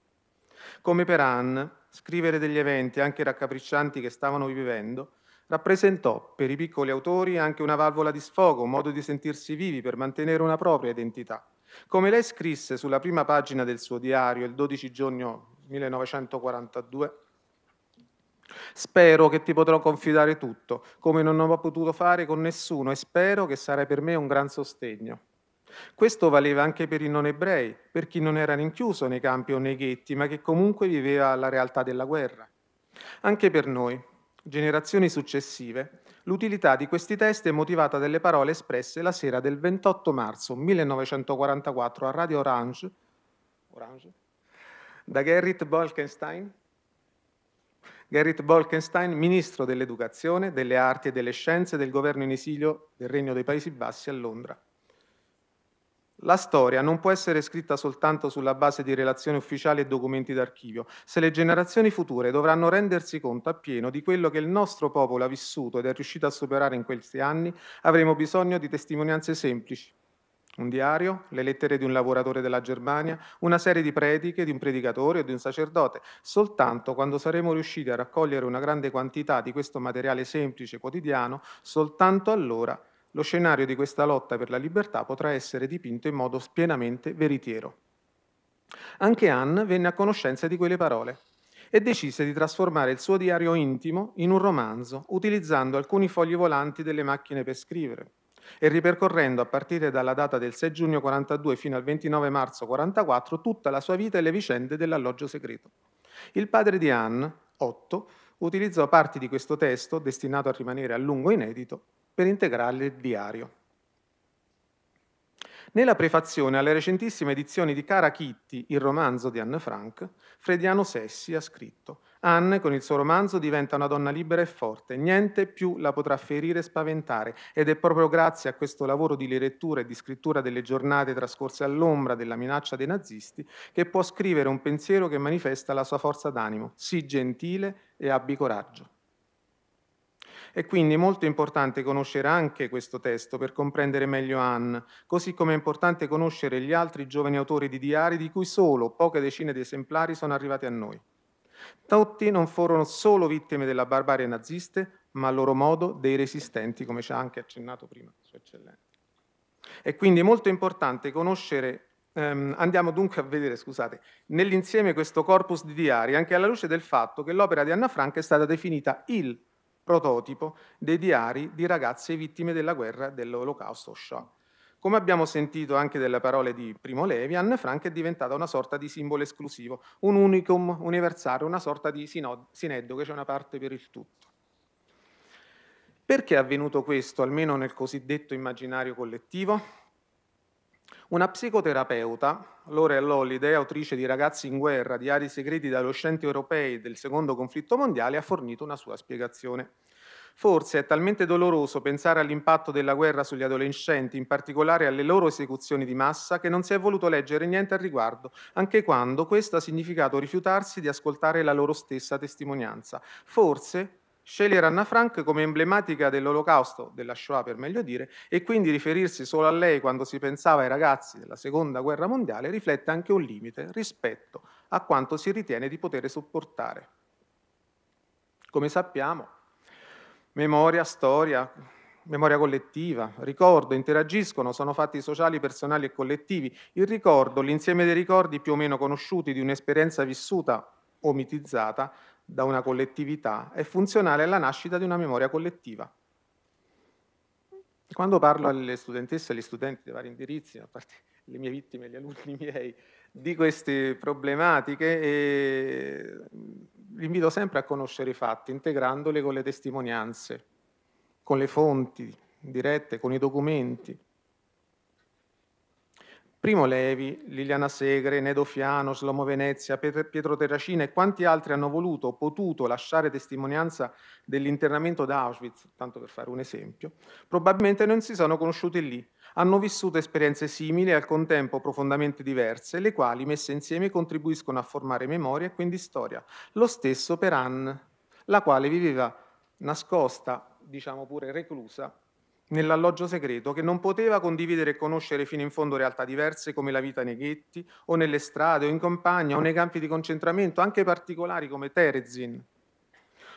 Come per Anne, scrivere degli eventi, anche raccapriccianti, che stavano vivendo, rappresentò per i piccoli autori anche una valvola di sfogo, un modo di sentirsi vivi per mantenere una propria identità. Come lei scrisse sulla prima pagina del suo diario il 12 giugno 1942, Spero che ti potrò confidare tutto, come non ho potuto fare con nessuno, e spero che sarai per me un gran sostegno. Questo valeva anche per i non ebrei, per chi non era rinchiuso nei campi o nei ghetti, ma che comunque viveva la realtà della guerra. Anche per noi, generazioni successive, l'utilità di questi test è motivata dalle parole espresse la sera del 28 marzo 1944 a Radio Orange, Orange da Gerrit Bolkenstein, Gerrit Bolkenstein, ministro dell'Educazione, delle Arti e delle Scienze del governo in esilio del Regno dei Paesi Bassi a Londra. La storia non può essere scritta soltanto sulla base di relazioni ufficiali e documenti d'archivio, se le generazioni future dovranno rendersi conto appieno di quello che il nostro popolo ha vissuto ed è riuscito a superare in questi anni, avremo bisogno di testimonianze semplici, un diario, le lettere di un lavoratore della Germania, una serie di prediche di un predicatore o di un sacerdote. Soltanto quando saremo riusciti a raccogliere una grande quantità di questo materiale semplice quotidiano, soltanto allora lo scenario di questa lotta per la libertà potrà essere dipinto in modo pienamente veritiero. Anche Anne venne a conoscenza di quelle parole e decise di trasformare il suo diario intimo in un romanzo, utilizzando alcuni fogli volanti delle macchine per scrivere e ripercorrendo a partire dalla data del 6 giugno 42 fino al 29 marzo 44 tutta la sua vita e le vicende dell'alloggio segreto. Il padre di Anne, Otto, utilizzò parti di questo testo, destinato a rimanere a lungo inedito, per integrare il diario. Nella prefazione alle recentissime edizioni di Cara Kitty, il romanzo di Anne Frank, Frediano Sessi ha scritto Anne, con il suo romanzo, diventa una donna libera e forte, niente più la potrà ferire e spaventare ed è proprio grazie a questo lavoro di rilettura e di scrittura delle giornate trascorse all'ombra della minaccia dei nazisti che può scrivere un pensiero che manifesta la sua forza d'animo, sii gentile e abbi coraggio. È quindi molto importante conoscere anche questo testo per comprendere meglio Anne, così come è importante conoscere gli altri giovani autori di diari di cui solo poche decine di esemplari sono arrivati a noi. Tutti non furono solo vittime della barbarie naziste, ma a loro modo dei resistenti, come ci ha anche accennato prima Sua Eccellenza. È quindi molto importante conoscere ehm, andiamo dunque a vedere, scusate, nell'insieme questo corpus di diari, anche alla luce del fatto che l'opera di Anna Franca è stata definita il prototipo dei diari di ragazze vittime della guerra dell'olocausto shock. Come abbiamo sentito anche dalle parole di Primo Levi, Anne Frank è diventata una sorta di simbolo esclusivo, un unicum universale, una sorta di sineddo che c'è una parte per il tutto. Perché è avvenuto questo, almeno nel cosiddetto immaginario collettivo? Una psicoterapeuta, Laurel Holiday, autrice di Ragazzi in guerra, diari segreti di adolescenti europei del secondo conflitto mondiale, ha fornito una sua spiegazione. Forse è talmente doloroso pensare all'impatto della guerra sugli adolescenti, in particolare alle loro esecuzioni di massa, che non si è voluto leggere niente al riguardo, anche quando questo ha significato rifiutarsi di ascoltare la loro stessa testimonianza. Forse scegliere Anna Frank come emblematica dell'olocausto, della Shoah per meglio dire, e quindi riferirsi solo a lei quando si pensava ai ragazzi della seconda guerra mondiale riflette anche un limite rispetto a quanto si ritiene di poter sopportare. Come sappiamo, memoria, storia, memoria collettiva, ricordo, interagiscono, sono fatti sociali, personali e collettivi. Il ricordo, l'insieme dei ricordi più o meno conosciuti di un'esperienza vissuta o mitizzata da una collettività, è funzionale alla nascita di una memoria collettiva. Quando parlo alle studentesse e agli studenti dei vari indirizzi, a parte le mie vittime, e gli alunni miei, di queste problematiche, e eh, l'invito sempre a conoscere i fatti, integrandoli con le testimonianze, con le fonti dirette, con i documenti. Primo Levi, Liliana Segre, Nedo Fiano, Slomo Venezia, Pietro Terracina e quanti altri hanno voluto, o potuto lasciare testimonianza dell'internamento d'Auschwitz, tanto per fare un esempio, probabilmente non si sono conosciuti lì, hanno vissuto esperienze simili e al contempo profondamente diverse, le quali messe insieme contribuiscono a formare memoria e quindi storia. Lo stesso per Anne, la quale viveva nascosta, diciamo pure reclusa, nell'alloggio segreto che non poteva condividere e conoscere fino in fondo realtà diverse come la vita nei ghetti o nelle strade o in campagna o nei campi di concentramento, anche particolari come Terezin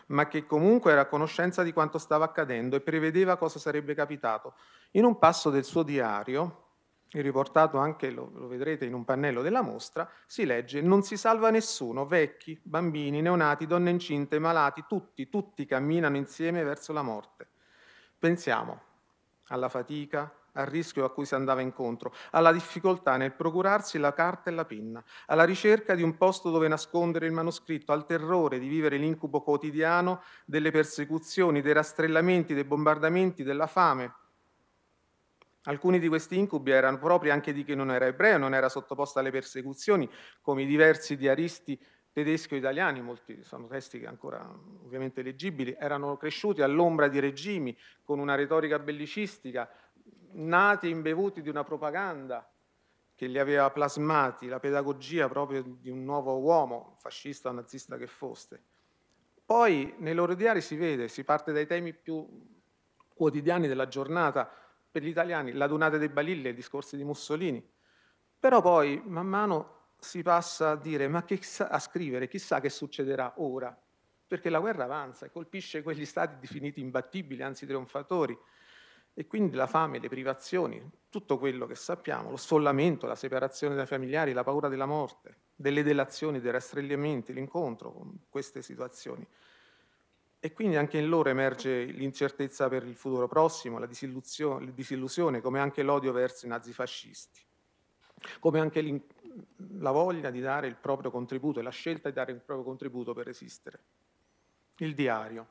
ma che comunque era a conoscenza di quanto stava accadendo e prevedeva cosa sarebbe capitato. In un passo del suo diario, riportato anche, lo, lo, vedrete in un pannello della mostra, si legge non si salva nessuno, vecchi, bambini, neonati, donne incinte, malati, tutti, tutti camminano insieme verso la morte. Pensiamo alla fatica, al rischio a cui si andava incontro, alla difficoltà nel procurarsi la carta e la penna, alla ricerca di un posto dove nascondere il manoscritto, al terrore di vivere l'incubo quotidiano delle persecuzioni, dei rastrellamenti, dei bombardamenti, della fame. Alcuni di questi incubi erano propri anche di chi non era ebreo, non era sottoposto alle persecuzioni, come i diversi diaristi tedeschi o italiani, molti sono testi che ancora ovviamente leggibili, erano cresciuti all'ombra di regimi, con una retorica bellicistica, nati imbevuti di una propaganda che li aveva plasmati, la pedagogia proprio di un nuovo uomo, fascista o nazista che fosse. Poi nei loro diari si vede, si parte dai temi più quotidiani della giornata, per gli italiani, la donata dei balilli e i discorsi di Mussolini, però poi man mano si passa a dire, ma sa, a scrivere, chissà che succederà ora, perché la guerra avanza e colpisce quegli stati definiti imbattibili, anzi trionfatori, e quindi la fame, le privazioni, tutto quello che sappiamo, lo sfollamento, la separazione dai familiari, la paura della morte, delle delazioni, dei rastrelliamenti, l'incontro con queste situazioni. E quindi anche in loro emerge l'incertezza per il futuro prossimo, la disillusione, la disillusione come anche l'odio verso i nazifascisti, come anche la voglia di dare il proprio contributo e la scelta di dare il proprio contributo per esistere. Il diario.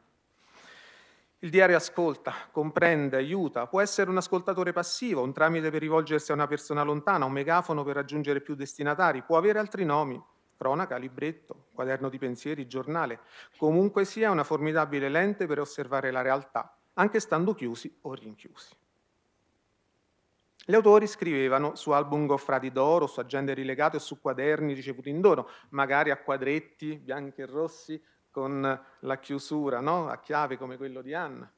Il diario ascolta, comprende, aiuta, può essere un ascoltatore passivo, un tramite per rivolgersi a una persona lontana, un megafono per raggiungere più destinatari, può avere altri nomi, cronaca, libretto, quaderno di pensieri, giornale, comunque sia una formidabile lente per osservare la realtà, anche stando chiusi o rinchiusi. Gli autori scrivevano su album goffrati d'oro, su agende rilegate o su quaderni ricevuti in dono, magari a quadretti bianchi e rossi con la chiusura no? a chiave come quello di Anna.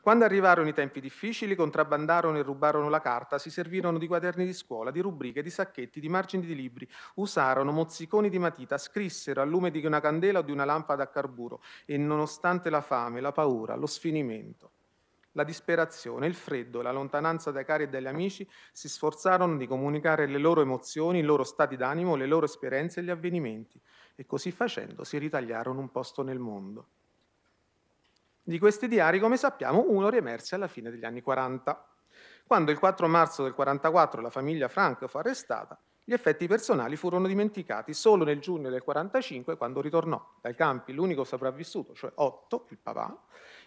Quando arrivarono i tempi difficili, contrabbandarono e rubarono la carta, si servirono di quaderni di scuola, di rubriche, di sacchetti, di margini di libri, usarono mozziconi di matita, scrissero al lume di una candela o di una lampada a carburo e nonostante la fame, la paura, lo sfinimento, la disperazione, il freddo, la lontananza dai cari e dagli amici, si sforzarono di comunicare le loro emozioni, i loro stati d'animo, le loro esperienze e gli avvenimenti e così facendo si ritagliarono un posto nel mondo. Di questi diari, come sappiamo, uno riemerse alla fine degli anni 40. Quando il 4 marzo del 44 la famiglia Frank fu arrestata, gli effetti personali furono dimenticati solo nel giugno del 45 quando ritornò dai campi l'unico sopravvissuto, cioè Otto, il papà,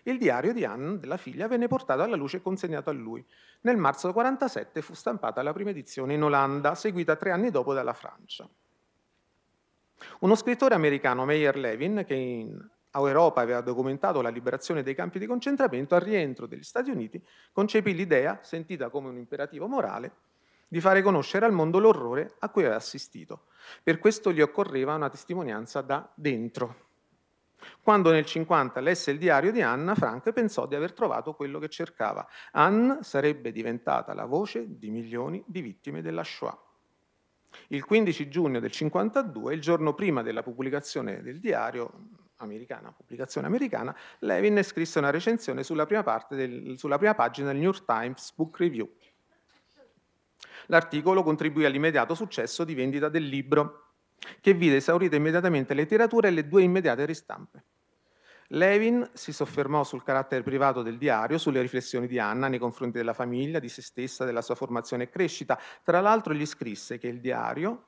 il diario di Anne, della figlia, venne portato alla luce e consegnato a lui. Nel marzo del 47 fu stampata la prima edizione in Olanda, seguita tre anni dopo dalla Francia. Uno scrittore americano, Meyer Levin, che in Europa aveva documentato la liberazione dei campi di concentramento, al rientro degli Stati Uniti concepì l'idea, sentita come un imperativo morale, di fare conoscere al mondo l'orrore a cui aveva assistito. Per questo gli occorreva una testimonianza da dentro. Quando nel 50 lesse il diario di Anna, Frank pensò di aver trovato quello che cercava. Anne sarebbe diventata la voce di milioni di vittime della Shoah. Il 15 giugno del 1952, il giorno prima della pubblicazione del diario, americana, pubblicazione americana, Levin scrisse una recensione sulla prima, del, sulla prima pagina del New York Times Book Review. L'articolo contribuì all'immediato successo di vendita del libro, che vide esaurite immediatamente letteratura e le due immediate ristampe. Levin si soffermò sul carattere privato del diario, sulle riflessioni di Anna nei confronti della famiglia, di se stessa, della sua formazione e crescita. Tra l'altro gli scrisse che il diario,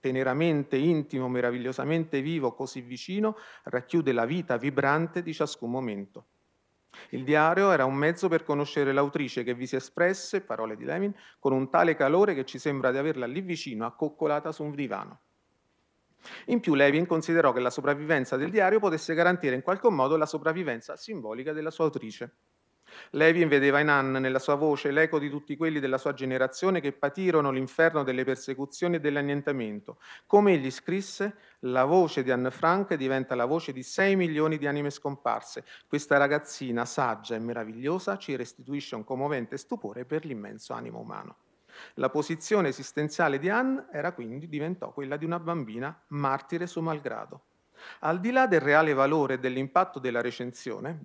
teneramente intimo, meravigliosamente vivo, così vicino, racchiude la vita vibrante di ciascun momento. Il diario era un mezzo per conoscere l'autrice che vi si espresse, parole di Levin, con un tale calore che ci sembra di averla lì vicino, accoccolata su un divano. In più Levin considerò che la sopravvivenza del diario potesse garantire in qualche modo la sopravvivenza simbolica della sua autrice. Levin vedeva in Anne, nella sua voce, l'eco di tutti quelli della sua generazione che patirono l'inferno delle persecuzioni e dell'annientamento. Come egli scrisse, la voce di Anne Frank diventa la voce di 6 milioni di anime scomparse. Questa ragazzina saggia e meravigliosa ci restituisce un commovente stupore per l'immenso animo umano. La posizione esistenziale di Anne era quindi, diventò quella di una bambina martire suo malgrado. Al di là del reale valore e dell'impatto della recensione,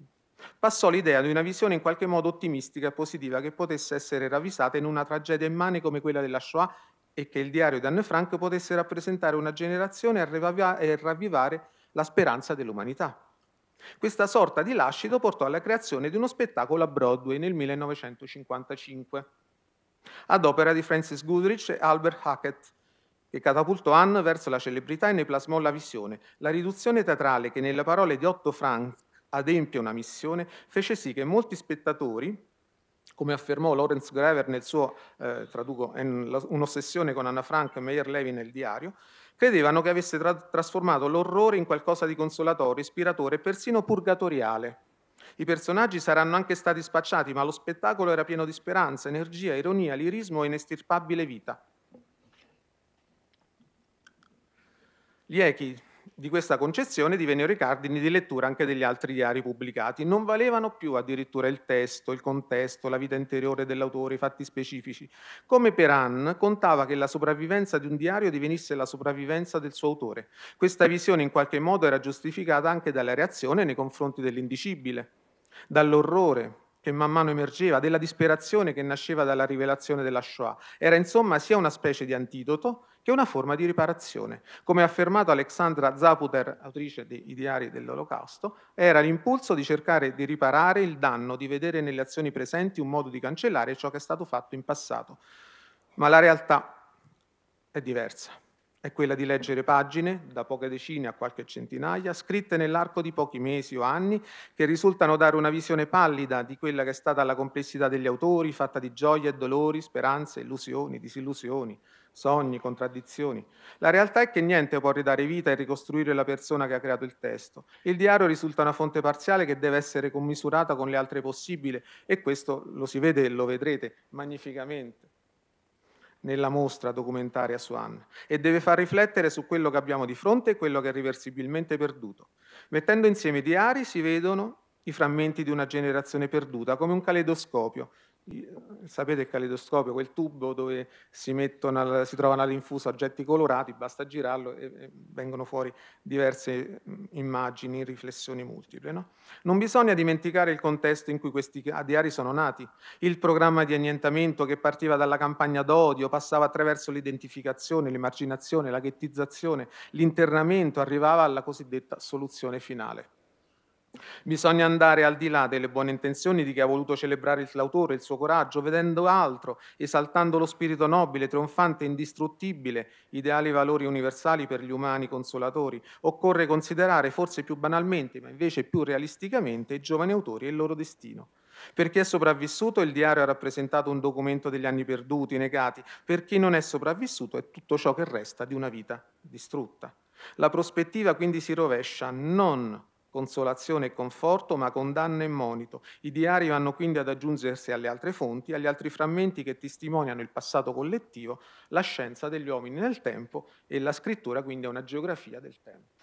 passò l'idea di una visione in qualche modo ottimistica e positiva che potesse essere ravvisata in una tragedia immane come quella della Shoah e che il diario di Anne Frank potesse rappresentare una generazione e ravvivare la speranza dell'umanità. Questa sorta di lascito portò alla creazione di uno spettacolo a Broadway nel 1955 ad opera di Francis Goodrich e Albert Hackett, che catapultò Anne verso la celebrità e ne plasmò la visione. La riduzione teatrale che nelle parole di Otto Frank adempie una missione fece sì che molti spettatori, come affermò Lawrence Graver nel suo, eh, traduco, un'ossessione con Anna Frank e Meyer Levy nel diario, credevano che avesse tra trasformato l'orrore in qualcosa di consolatorio, ispiratore e persino purgatoriale. I personaggi saranno anche stati spacciati, ma lo spettacolo era pieno di speranza, energia, ironia, lirismo e inestirpabile vita. Gli echi di questa concezione divennero i cardini di lettura anche degli altri diari pubblicati. Non valevano più addirittura il testo, il contesto, la vita interiore dell'autore, i fatti specifici. Come per Anne, contava che la sopravvivenza di un diario divenisse la sopravvivenza del suo autore. Questa visione in qualche modo era giustificata anche dalla reazione nei confronti dell'indicibile dall'orrore che man mano emergeva, della disperazione che nasceva dalla rivelazione della Shoah. Era insomma sia una specie di antidoto che una forma di riparazione. Come ha affermato Alexandra Zaputer, autrice di I diari dell'Olocausto, era l'impulso di cercare di riparare il danno, di vedere nelle azioni presenti un modo di cancellare ciò che è stato fatto in passato. Ma la realtà è diversa è quella di leggere pagine, da poche decine a qualche centinaia, scritte nell'arco di pochi mesi o anni, che risultano dare una visione pallida di quella che è stata la complessità degli autori, fatta di gioie e dolori, speranze, illusioni, disillusioni, sogni, contraddizioni. La realtà è che niente può ridare vita e ricostruire la persona che ha creato il testo. Il diario risulta una fonte parziale che deve essere commisurata con le altre possibili e questo lo si vede e lo vedrete magnificamente nella mostra documentaria Swan e deve far riflettere su quello che abbiamo di fronte e quello che è riversibilmente perduto. Mettendo insieme i diari si vedono i frammenti di una generazione perduta, come un caleidoscopio, eh, sapete il calidoscopio, quel tubo dove si, mettono, si trovano all'infuso oggetti colorati, basta girarlo e, e vengono fuori diverse mm, immagini, riflessioni multiple. No? Non bisogna dimenticare il contesto in cui questi diari sono nati, il programma di annientamento che partiva dalla campagna d'odio, passava attraverso l'identificazione, l'emarginazione, la ghettizzazione, l'internamento, arrivava alla cosiddetta soluzione finale. Bisogna andare al di là delle buone intenzioni di chi ha voluto celebrare l'autore, il suo coraggio, vedendo altro, esaltando lo spirito nobile, trionfante, indistruttibile, ideali valori universali per gli umani consolatori. Occorre considerare, forse più banalmente, ma invece più realisticamente, i giovani autori e il loro destino. Per chi è sopravvissuto il diario ha rappresentato un documento degli anni perduti, negati, per chi non è sopravvissuto è tutto ciò che resta di una vita distrutta. La prospettiva quindi si rovescia non consolazione e conforto, ma condanna e monito. I diari vanno quindi ad aggiungersi alle altre fonti, agli altri frammenti che testimoniano il passato collettivo, la scienza degli uomini nel tempo e la scrittura quindi è una geografia del tempo.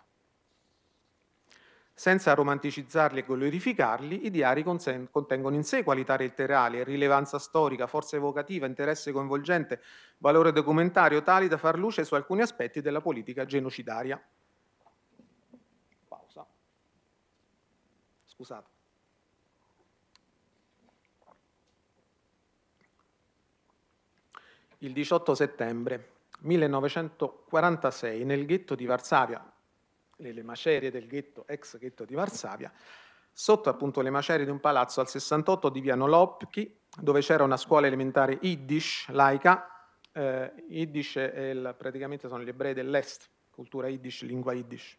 Senza romanticizzarli e glorificarli, i diari contengono in sé qualità letterali, rilevanza storica, forza evocativa, interesse coinvolgente, valore documentario tali da far luce su alcuni aspetti della politica genocidaria. Scusate. Il 18 settembre 1946 nel ghetto di Varsavia, nelle macerie del ghetto, ex ghetto di Varsavia, sotto appunto le macerie di un palazzo al 68 di via Nolopki, dove c'era una scuola elementare Yiddish, laica, eh, Yiddish è il, praticamente sono gli ebrei dell'est, cultura Yiddish, lingua Yiddish.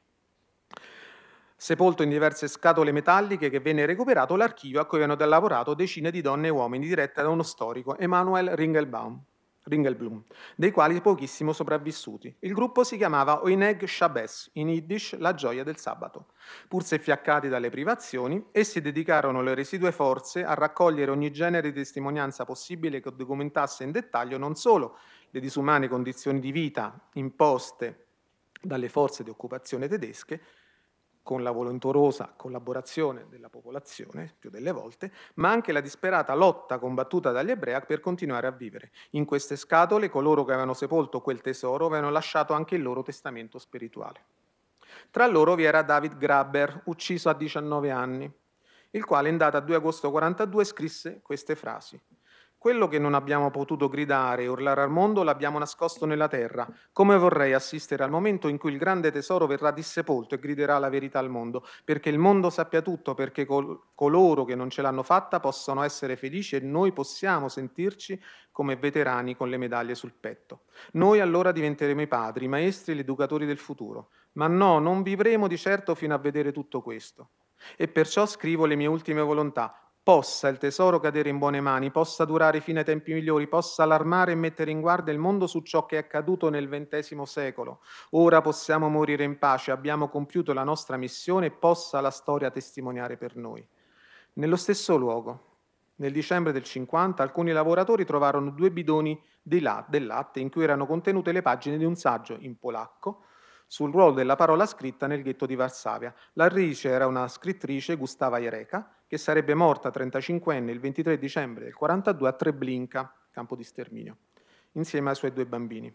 Sepolto in diverse scatole metalliche che venne recuperato l'archivio a cui avevano lavorato decine di donne e uomini dirette da uno storico, Emanuel Ringelbaum. Ringelblum, dei quali pochissimo sopravvissuti. Il gruppo si chiamava Oineg Shabes, in Yiddish la gioia del sabato. Pur se fiaccati dalle privazioni, essi dedicarono le residue forze a raccogliere ogni genere di testimonianza possibile che documentasse in dettaglio non solo le disumane condizioni di vita imposte dalle forze di occupazione tedesche, con la volontuosa collaborazione della popolazione, più delle volte, ma anche la disperata lotta combattuta dagli ebrei per continuare a vivere. In queste scatole coloro che avevano sepolto quel tesoro avevano lasciato anche il loro testamento spirituale. Tra loro vi era David Graber, ucciso a 19 anni, il quale in data 2 agosto 42 scrisse queste frasi. Quello che non abbiamo potuto gridare e urlare al mondo l'abbiamo nascosto nella terra, come vorrei assistere al momento in cui il grande tesoro verrà dissepolto e griderà la verità al mondo, perché il mondo sappia tutto, perché col- coloro che non ce l'hanno fatta possono essere felici e noi possiamo sentirci come veterani con le medaglie sul petto. Noi allora diventeremo i padri, i maestri e gli educatori del futuro, ma no, non vivremo di certo fino a vedere tutto questo. E perciò scrivo le mie ultime volontà, possa il tesoro cadere in buone mani, possa durare fino ai tempi migliori, possa allarmare e mettere in guardia il mondo su ciò che è accaduto nel XX secolo. Ora possiamo morire in pace, abbiamo compiuto la nostra missione e possa la storia testimoniare per noi. Nello stesso luogo, nel dicembre del 50, alcuni lavoratori trovarono due bidoni la- del latte in cui erano contenute le pagine di un saggio in polacco sul ruolo della parola scritta nel ghetto di Varsavia. L'arrice era una scrittrice, Gustava Jereka, che sarebbe morta 35enne il 23 dicembre del 1942 a Treblinka, campo di sterminio, insieme ai suoi due bambini.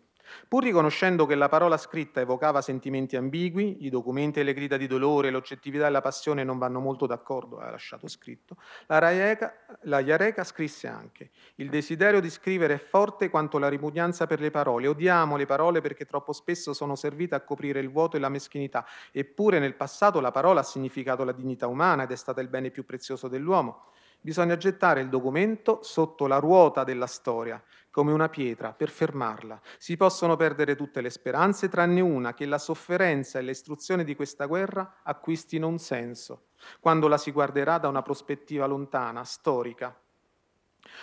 Pur riconoscendo che la parola scritta evocava sentimenti ambigui, i documenti e le grida di dolore, l'oggettività e la passione non vanno molto d'accordo, ha lasciato scritto, la, Raieca, la Iareca scrisse anche «Il desiderio di scrivere è forte quanto la ripugnanza per le parole. Odiamo le parole perché troppo spesso sono servite a coprire il vuoto e la meschinità. Eppure nel passato la parola ha significato la dignità umana ed è stata il bene più prezioso dell'uomo». Bisogna gettare il documento sotto la ruota della storia, come una pietra, per fermarla. Si possono perdere tutte le speranze, tranne una, che la sofferenza e l'istruzione di questa guerra acquistino un senso, quando la si guarderà da una prospettiva lontana, storica,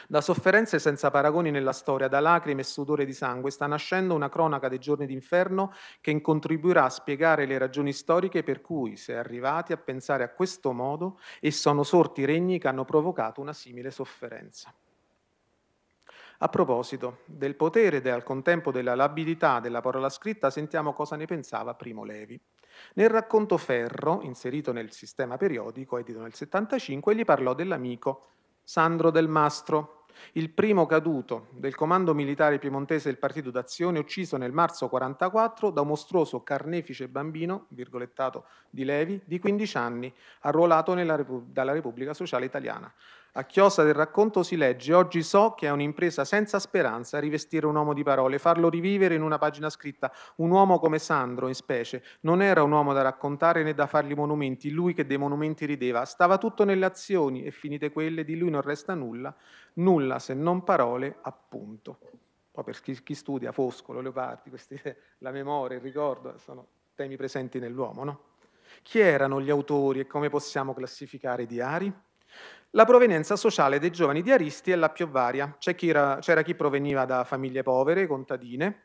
da sofferenze senza paragoni nella storia, da lacrime e sudore di sangue, sta nascendo una cronaca dei giorni d'inferno che contribuirà a spiegare le ragioni storiche per cui si è arrivati a pensare a questo modo e sono sorti regni che hanno provocato una simile sofferenza. A proposito del potere e al contempo della labilità della parola scritta, sentiamo cosa ne pensava Primo Levi. Nel racconto Ferro, inserito nel sistema periodico, edito nel 75, gli parlò dell'amico Sandro Del Mastro, il primo caduto del comando militare piemontese del Partito d'Azione, ucciso nel marzo 1944 da un mostruoso carnefice bambino, virgolettato di Levi, di 15 anni, arruolato Repub- dalla Repubblica Sociale Italiana. A chiosa del racconto si legge «Oggi so che è un'impresa senza speranza rivestire un uomo di parole, farlo rivivere in una pagina scritta. Un uomo come Sandro, in specie, non era un uomo da raccontare né da fargli monumenti, lui che dei monumenti rideva. Stava tutto nelle azioni e finite quelle di lui non resta nulla, nulla se non parole, appunto». Poi per chi, chi studia Foscolo, Leopardi, questi, (laughs) la memoria, il ricordo, sono temi presenti nell'uomo, no? Chi erano gli autori e come possiamo classificare i diari? La provenienza sociale dei giovani di Aristi è la più varia. C'era chi, chi proveniva da famiglie povere, contadine,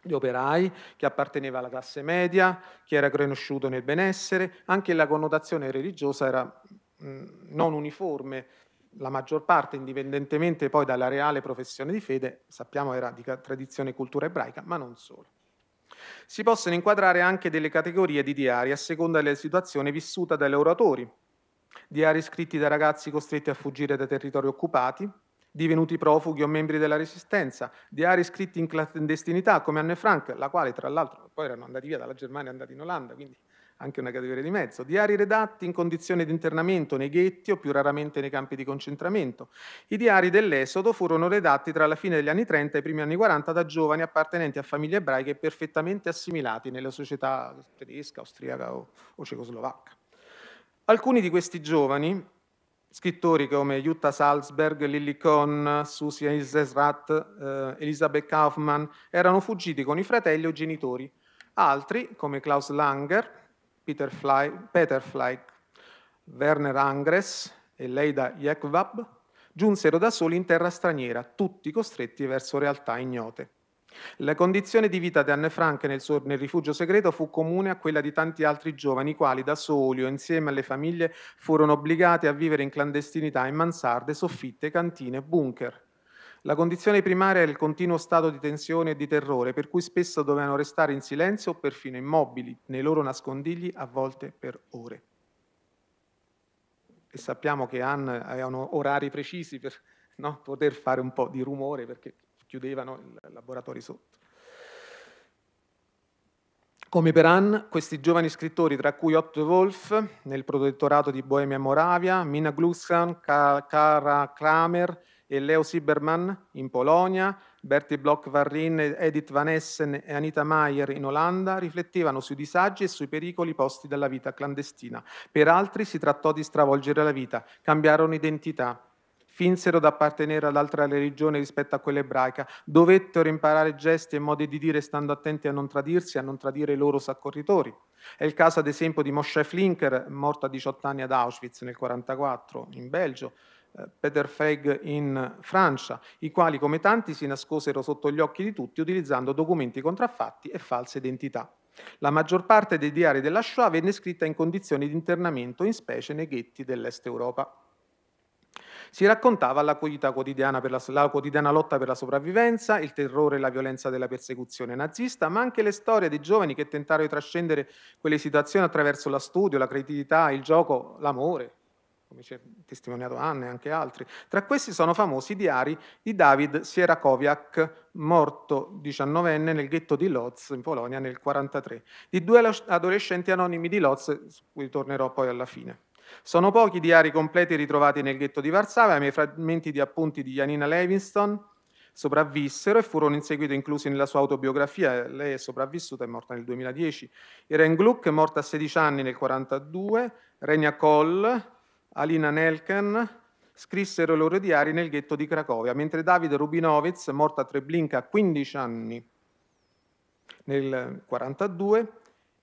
gli operai, chi apparteneva alla classe media, chi era conosciuto nel benessere, anche la connotazione religiosa era mh, non uniforme, la maggior parte, indipendentemente poi dalla reale professione di fede, sappiamo era di tradizione e cultura ebraica, ma non solo. Si possono inquadrare anche delle categorie di diari a seconda della situazione vissuta dagli oratori, diari scritti da ragazzi costretti a fuggire da territori occupati, divenuti profughi o membri della resistenza, diari scritti in clandestinità come Anne Frank, la quale tra l'altro poi erano andati via dalla Germania e andati in Olanda, quindi anche una categoria di mezzo, diari redatti in condizioni di internamento nei ghetti o più raramente nei campi di concentramento. I diari dell'Esodo furono redatti tra la fine degli anni 30 e i primi anni 40 da giovani appartenenti a famiglie ebraiche perfettamente assimilati nella società tedesca, austriaca o, o cecoslovacca. Alcuni di questi giovani, scrittori come Jutta Salzberg, Lilly Cohn, Susie Isesrat, eh, Elisabeth Kaufmann, erano fuggiti con i fratelli o genitori. Altri, come Klaus Langer, Peter, Fly, Peter Fleig, Werner Angres e Leida Jekvab, giunsero da soli in terra straniera, tutti costretti verso realtà ignote. La condizione di vita di Anne Frank nel, suo, nel, rifugio segreto fu comune a quella di tanti altri giovani, i quali da soli o insieme alle famiglie furono obbligati a vivere in clandestinità in mansarde, soffitte, cantine, bunker. La condizione primaria era il continuo stato di tensione e di terrore, per cui spesso dovevano restare in silenzio o perfino immobili nei loro nascondigli, a volte per ore. E sappiamo che Anne aveva orari precisi per no, poter fare un po' di rumore, perché chiudevano i laboratori sotto. Come per Ann, questi giovani scrittori, tra cui Otto Wolf, nel protettorato di Boemia Moravia, Mina Gluskan, Kara Kramer e Leo Sieberman in Polonia, Bertie Bloch-Varrin, Edith Van Essen e Anita Mayer in Olanda, riflettevano sui disagi e sui pericoli posti dalla vita clandestina. Per altri si trattò di stravolgere la vita, cambiarono identità, finsero d'appartenere ad altra religione rispetto a quella ebraica, dovettero imparare gesti e modi di dire stando attenti a non tradirsi e a non tradire i loro soccorritori. È il caso ad esempio di Moshe Flinker, morto a 18 anni ad Auschwitz nel 1944 in Belgio, eh, Peter Feig in Francia, i quali come tanti si nascosero sotto gli occhi di tutti utilizzando documenti contraffatti e false identità. La maggior parte dei diari della Shoah venne scritta in condizioni di internamento, in specie nei ghetti dell'Est Europa. Si raccontava l'acuità quotidiana per la, la quotidiana lotta per la sopravvivenza, il terrore e la violenza della persecuzione nazista, ma anche le storie di giovani che tentarono di trascendere quelle situazioni attraverso la studio, la creatività, il gioco, l'amore, come ci ha testimoniato Anne e anche altri. Tra questi sono famosi i diari di David Sierakowiak, morto 19enne nel ghetto di Lodz, in Polonia, nel 1943, di due adolescenti anonimi di Lodz, su cui tornerò poi alla fine. Sono pochi i diari completi ritrovati nel ghetto di Varsavia, ma i frammenti di appunti di Janina Levinston sopravvissero e furono in seguito inclusi nella sua autobiografia. Lei è sopravvissuta, è morta nel 2010. Irene Gluck, morta a 16 anni nel 1942, Renia Koll, Alina Nelken, scrissero i loro diari nel ghetto di Cracovia, mentre Davide Rubinovitz, morto a Treblinka a 15 anni nel 1942,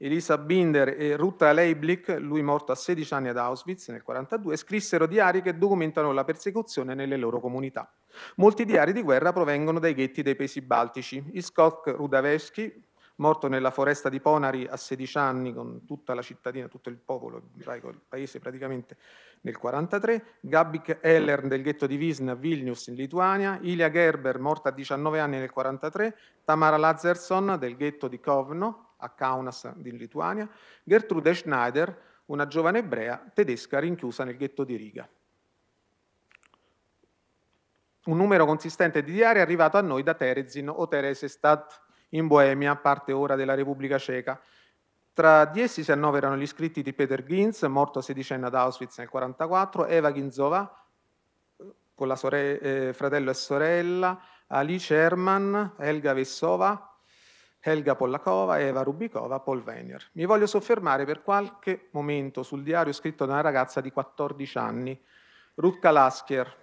Elisa Binder e Rutta Leiblich, lui morto a 16 anni ad Auschwitz nel 1942, scrissero diari che documentano la persecuzione nelle loro comunità. Molti diari di guerra provengono dai ghetti dei paesi baltici. Iskok Rudaveschi, morto nella foresta di Ponari a 16 anni con tutta la cittadina, tutto il popolo ebraico, il paese praticamente nel 1943, Gabik Eller del ghetto di Visna Vilnius in Lituania, Ilia Gerber morta a 19 anni nel 1943, Tamara Lazerson del ghetto di Kovno a Kaunas in Lituania, Gertrude Schneider, una giovane ebrea tedesca rinchiusa nel ghetto di Riga. Un numero consistente di diari è arrivato a noi da Terezin o Teresestad in Boemia, parte ora della Repubblica Ceca. Tra di essi si annoverano gli scritti di Peter Ginz, morto sedicenne ad Auschwitz nel 1944, Eva Ginzova, con la sore- eh, fratello e sorella, Alice Herman, Elga Vessova, Helga Pollakova, Eva Rubikova, Paul Venier. Mi voglio soffermare per qualche momento sul diario scritto da una ragazza di 14 anni, Ruth Kalaskier,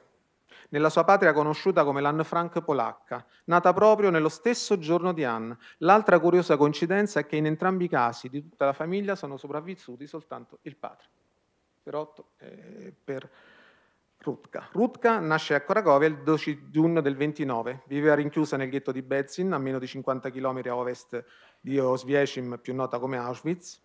nella sua patria conosciuta come l'Anne Frank polacca, nata proprio nello stesso giorno di Anne. L'altra curiosa coincidenza è che in entrambi i casi di tutta la famiglia sono sopravvissuti soltanto il padre. Per otto, eh, per Rutka. Rutka nasce a Cracovia il 12 giugno del 29, viveva rinchiusa nel ghetto di Bezin, a meno di 50 km a ovest di Oswiecim, più nota come Auschwitz.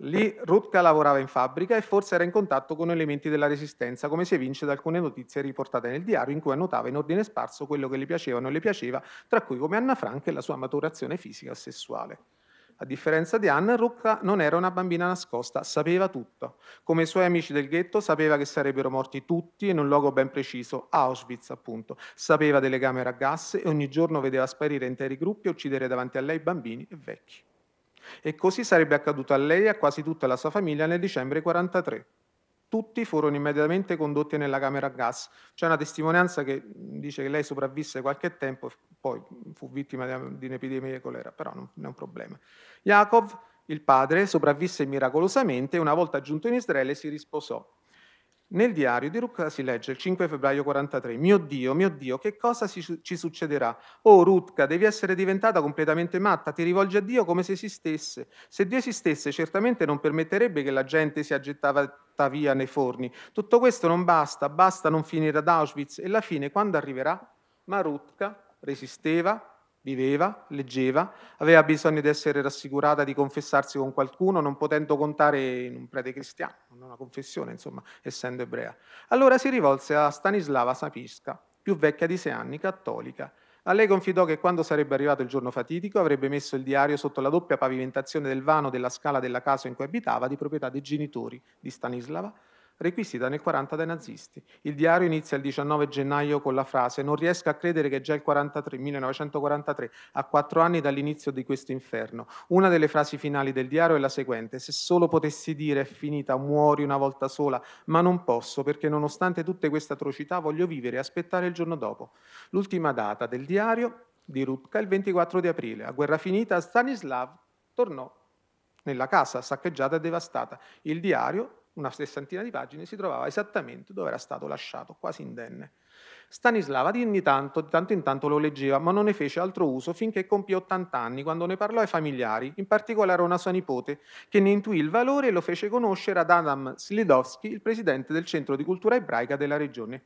Lì Rutka lavorava in fabbrica e forse era in contatto con elementi della resistenza, come si evince da alcune notizie riportate nel diario in cui annotava in ordine sparso quello che le piaceva o non le piaceva, tra cui come Anna Frank e la sua maturazione fisica o sessuale a differenza di Anna, Rucca non era una bambina nascosta, sapeva tutto. Come i suoi amici del ghetto, sapeva che sarebbero morti tutti in un luogo ben preciso, Auschwitz appunto. Sapeva delle camere a gas e ogni giorno vedeva sparire interi gruppi e uccidere davanti a lei bambini e vecchi. E così sarebbe accaduto a lei e a quasi tutta la sua famiglia nel dicembre 43. Tutti furono immediatamente condotti nella camera a gas. C'è una testimonianza che dice che lei sopravvisse qualche tempo, poi fu vittima di un'epidemia di colera, però non, è un problema. Jacob, il padre, sopravvisse miracolosamente e una volta giunto in Israele si risposò. Nel diario di Rutka si legge il 5 febbraio 43, mio Dio, mio Dio, che cosa ci succederà? Oh Rutka, devi essere diventata completamente matta, ti rivolgi a Dio come se esistesse. Se Dio esistesse certamente non permetterebbe che la gente sia gettata via nei forni. Tutto questo non basta, basta non finire ad Auschwitz e la fine quando arriverà? Ma Rutka resisteva, Viveva, leggeva, aveva bisogno di essere rassicurata, di confessarsi con qualcuno, non potendo contare in un prete cristiano, in una confessione, insomma, essendo ebrea. Allora si rivolse a Stanislava Sapisca, più vecchia di sei anni, cattolica. A lei confidò che quando sarebbe arrivato il giorno fatidico avrebbe messo il diario sotto la doppia pavimentazione del vano della scala della casa in cui abitava, di proprietà dei genitori di Stanislava, requisita nel 40 dai nazisti. Il diario inizia il 19 gennaio con la frase «Non riesco a credere che già il 43, 1943, a quattro anni dall'inizio di questo inferno». Una delle frasi finali del diario è la seguente «Se solo potessi dire è finita, muori una volta sola, ma non posso perché nonostante tutte queste atrocità voglio vivere e aspettare il giorno dopo». L'ultima data del diario di Rutka il 24 di aprile. A guerra finita Stanislav tornò nella casa saccheggiata e devastata. Il diario una sessantina di pagine, si trovava esattamente dove era stato lasciato, quasi indenne. Stanislava di ogni tanto, di tanto in tanto lo leggeva, ma non ne fece altro uso finché compì 80 anni, quando ne parlò ai familiari, in particolare a una sua nipote, che ne intuì il valore e lo fece conoscere ad Adam Slidowski, il presidente del Centro di Cultura Ebraica della regione.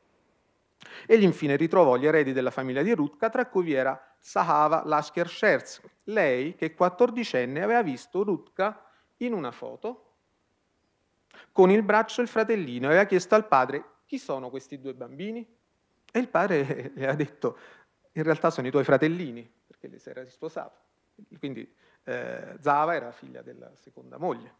Egli infine ritrovò gli eredi della famiglia di Rutka, tra cui vi era Sahava Lasker Scherz, lei che quattordicenne aveva visto Rutka in una foto con il braccio il fratellino aveva chiesto al padre chi sono questi due bambini? E il padre (laughs) le ha detto in realtà sono i tuoi fratellini, perché lei si era risposata. Quindi eh, Zava era figlia della seconda moglie.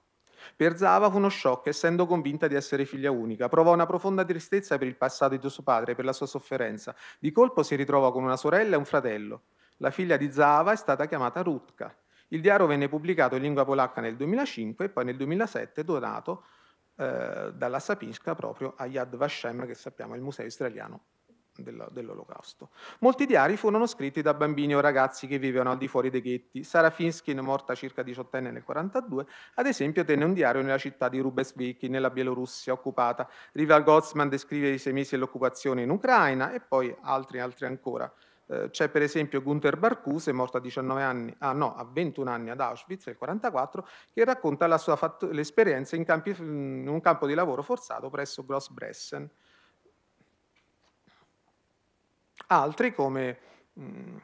Per Zava fu uno shock, essendo convinta di essere figlia unica. Provò una profonda tristezza per il passato di suo padre, per la sua sofferenza. Di colpo si ritrova con una sorella e un fratello. La figlia di Zava è stata chiamata Rutka. Il diario venne pubblicato in lingua polacca nel 2005 e poi nel 2007 donato eh, dalla Sapinska proprio a Yad Vashem, che sappiamo è il museo israeliano dell'Olocausto. Molti diari furono scritti da bambini o ragazzi che vivevano al di fuori dei ghetti. Sara Finskin, morta circa 18 diciottenne nel 1942, ad esempio tenne un diario nella città di Rubesviki, nella Bielorussia occupata. Riva Gozman descrive i sei mesi dell'occupazione in Ucraina e poi altri, altri ancora. Eh, c'è per esempio Gunther Barcuse, morto a, anni, ah no, a 21 anni ad Auschwitz nel 1944, che racconta la sua fatto, l'esperienza in, campi, in un campo di lavoro forzato presso Gross Bressen. Altri come mh, mm,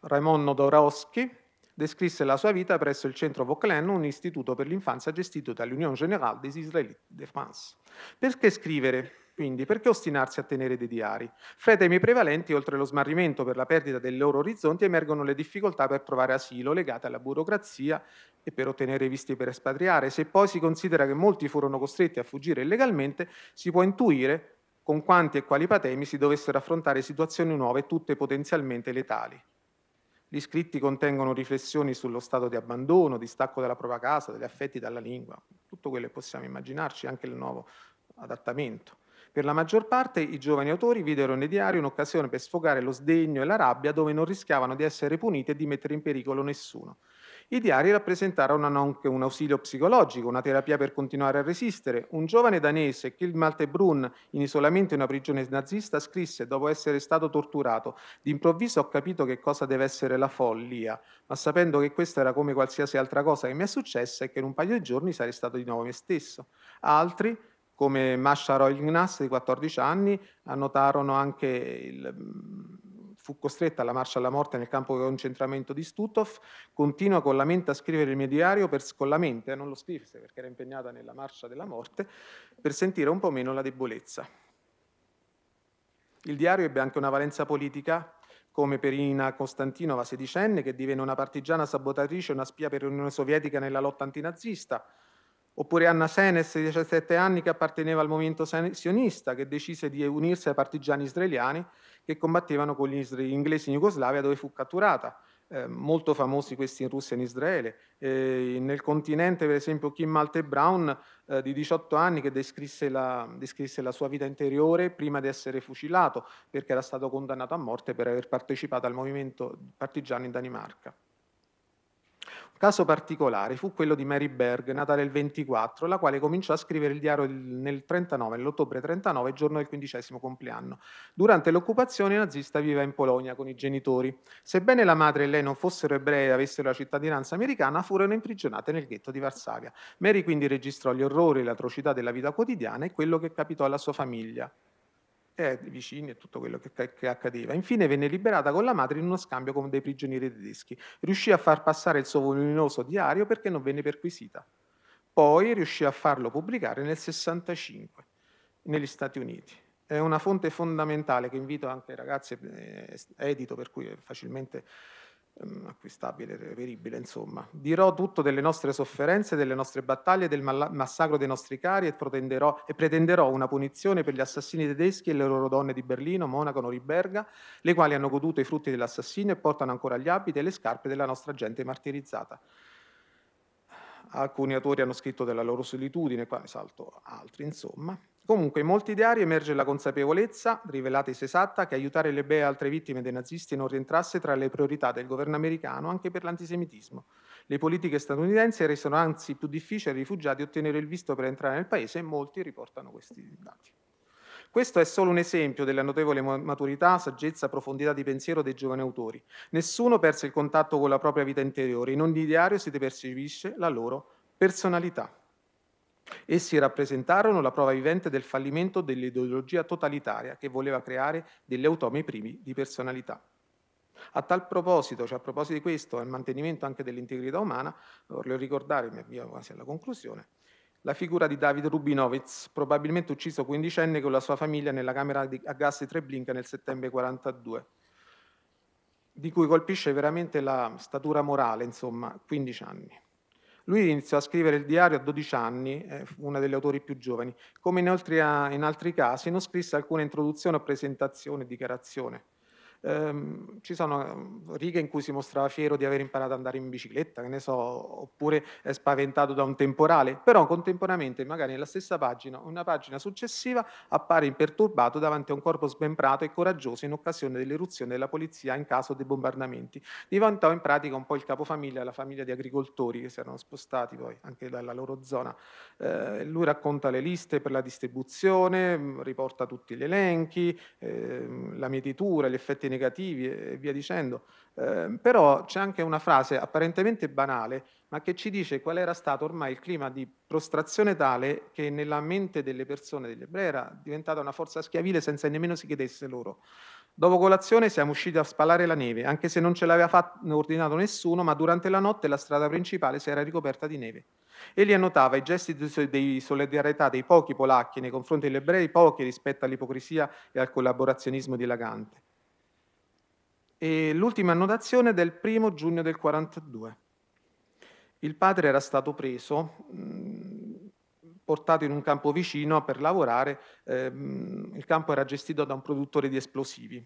Raimond Nodorowski descrisse la sua vita presso il centro Vauquelin, un istituto per l'infanzia gestito dall'Union Générale des Israélites de France. Perché scrivere quindi, perché ostinarsi a tenere dei diari? Fra i temi prevalenti, oltre allo smarrimento per la perdita dei loro orizzonti, emergono le difficoltà per trovare asilo legate alla burocrazia e per ottenere visti per espatriare. Se poi si considera che molti furono costretti a fuggire illegalmente, si può intuire con quanti e quali patemi si dovessero affrontare situazioni nuove, tutte potenzialmente letali. Gli scritti contengono riflessioni sullo stato di abbandono, distacco dalla propria casa, degli affetti dalla lingua, tutto quello che possiamo immaginarci, anche il nuovo adattamento. Per la maggior parte i giovani autori videro nei diari un'occasione per sfogare lo sdegno e la rabbia dove non rischiavano di essere puniti e di mettere in pericolo nessuno. I diari rappresentarono anche un ausilio psicologico, una terapia per continuare a resistere. Un giovane danese, Kild Maltebrun, in isolamento in una prigione nazista, scrisse, dopo essere stato torturato, d'improvviso ho capito che cosa deve essere la follia, ma sapendo che questa era come qualsiasi altra cosa che mi è successa e che in un paio di giorni sarei stato di nuovo me stesso. Altri, come Masha Ignas di 14 anni, annotarono anche il fu costretta alla marcia alla morte nel campo di concentramento di Stutthof, continua con la mente a scrivere il mio diario, per, con la eh, non lo scrisse perché era impegnata nella marcia della morte, per sentire un po' meno la debolezza. Il diario ebbe anche una valenza politica, come per Ina Costantinova, sedicenne, che divenne una partigiana sabotatrice e una spia per l'Unione Sovietica nella lotta antinazista, Oppure Anna Senes, di 17 anni, che apparteneva al movimento sionista, che decise di unirsi ai partigiani israeliani che combattevano con gli inglesi in Jugoslavia, dove fu catturata. Eh, molto famosi questi in Russia e in Israele. Eh, nel continente, per esempio, Kim Malte Brown, eh, di 18 anni, che descrisse la, descrisse la, sua vita interiore prima di essere fucilato, perché era stato condannato a morte per aver partecipato al movimento partigiano in Danimarca. Caso particolare fu quello di Mary Berg, nata nel 24, la quale cominciò a scrivere il diario nel 39, nell'ottobre 39, giorno del quindicesimo compleanno. Durante l'occupazione nazista viveva in Polonia con i genitori. Sebbene la madre e lei non fossero ebrei e avessero la cittadinanza americana, furono imprigionate nel ghetto di Varsavia. Mary quindi registrò gli orrori e le atrocità della vita quotidiana e quello che capitò alla sua famiglia eh, vicini e tutto quello che, che, accadeva. Infine venne liberata con la madre in uno scambio con dei prigionieri tedeschi. Riuscì a far passare il suo voluminoso diario perché non venne perquisita. Poi riuscì a farlo pubblicare nel 65 negli Stati Uniti. È una fonte fondamentale che invito anche ai ragazzi, eh, edito per cui è facilmente Ehm, acquistabile, reperibile, insomma. Dirò tutto delle nostre sofferenze, delle nostre battaglie, del massacro dei nostri cari e pretenderò, e pretenderò una punizione per gli assassini tedeschi e le loro donne di Berlino, Monaco, Norimberga, le quali hanno goduto i frutti dell'assassino e portano ancora gli abiti e le scarpe della nostra gente martirizzata. Alcuni autori hanno scritto della loro solitudine, qua salto altri, insomma. Comunque, in molti diari emerge la consapevolezza, rivelatasi esatta, che aiutare le bee e altre vittime dei nazisti non rientrasse tra le priorità del governo americano anche per l'antisemitismo. Le politiche statunitensi resero anzi più difficile ai rifugiati ottenere il visto per entrare nel paese e molti riportano questi dati. Questo è solo un esempio della notevole maturità, saggezza, profondità di pensiero dei giovani autori. Nessuno perse il contatto con la propria vita interiore, in ogni diario si percepisce la loro personalità. Essi rappresentarono la prova vivente del fallimento dell'ideologia totalitaria che voleva creare degli automi primi di personalità. A tal proposito, cioè a proposito di questo e al mantenimento anche dell'integrità umana, voglio ricordare, mi avvio quasi alla conclusione, la figura di David Rubinowitz, probabilmente ucciso quindicenne con la sua famiglia nella camera a gas di Treblinka nel settembre 1942, di cui colpisce veramente la statura morale, insomma, 15 anni. Lui iniziò a scrivere il diario a 12 anni, eh, uno degli autori più giovani. Come in altri, in altri casi, non scrisse alcuna introduzione o presentazione, dichiarazione ehm, ci sono ehm, righe in cui si mostrava fiero di aver imparato ad andare in bicicletta, che ne so, oppure è eh, spaventato da un temporale, però contemporaneamente magari nella stessa pagina una pagina successiva appare imperturbato davanti a un corpo smembrato e coraggioso in occasione dell'eruzione della polizia in caso di bombardamenti. Diventò in pratica un po' il capofamiglia, la famiglia di agricoltori che si erano spostati poi anche dalla loro zona. Eh, lui racconta le liste per la distribuzione, mm, riporta tutti gli elenchi, eh, la mietitura, gli effetti negativi e via dicendo. Eh, però c'è anche una frase apparentemente banale, ma che ci dice qual era stato ormai il clima di prostrazione tale che nella mente delle persone degli ebrei era diventata una forza schiavile senza nemmeno si chiedesse loro. Dopo colazione siamo usciti a spalare la neve, anche se non ce l'aveva fatto, ordinato nessuno, ma durante la notte la strada principale si era ricoperta di neve. Egli annotava i gesti di solidarietà dei pochi polacchi nei confronti degli ebrei, pochi rispetto all'ipocrisia e al collaborazionismo dilagante e l'ultima annotazione del primo giugno del 42. Il padre era stato preso, mm, portato in un campo vicino per lavorare, ehm, il campo era gestito da un produttore di esplosivi.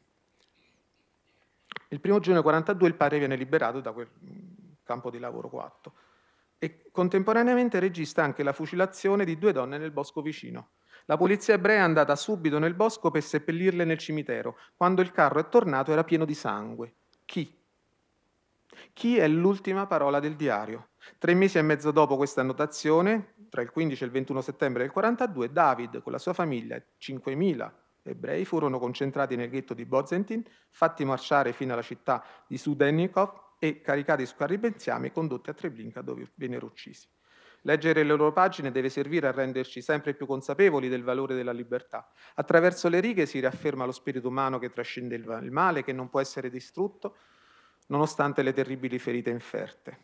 Il primo giugno del 42 il padre viene liberato da quel mm, campo di lavoro 4 e contemporaneamente registra anche la fucilazione di due donne nel bosco vicino. La polizia ebrea è andata subito nel bosco per seppellirle nel cimitero. Quando il carro è tornato era pieno di sangue. Chi? Chi è l'ultima parola del diario? Tre mesi e mezzo dopo questa annotazione, tra il 15 e il 21 settembre del 42, David con la sua famiglia, 5.000 ebrei, furono concentrati nel ghetto di Bozentin, fatti marciare fino alla città di Sudennikov e caricati su carri benziami e condotti a Treblinka dove vennero uccisi. Leggere le loro pagine deve servire a renderci sempre più consapevoli del valore della libertà. Attraverso le righe si riafferma lo spirito umano che trascende il male, che non può essere distrutto, nonostante le terribili ferite inferte.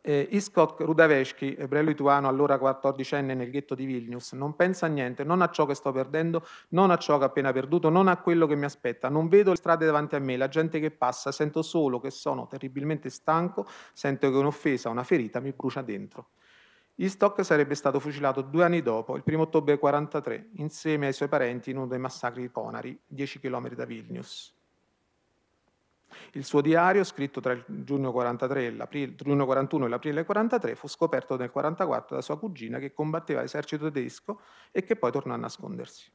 Eh, Iskok Rudaveschi, ebreo lituano, allora quattordicenne nel ghetto di Vilnius, non pensa a niente, non a ciò che sto perdendo, non a ciò che ho appena perduto, non a quello che mi aspetta. Non vedo le strade davanti a me, la gente che passa, sento solo che sono terribilmente stanco, sento che un'offesa, una ferita mi brucia dentro. Istok sarebbe stato fucilato due anni dopo, il 1 ottobre 1943, insieme ai suoi parenti in uno dei massacri di Ponari, 10 km da Vilnius. Il suo diario, scritto tra il giugno, 43 e 41 e l'aprile 43, fu scoperto nel 1944 da sua cugina che combatteva l'esercito tedesco e che poi tornò a nascondersi.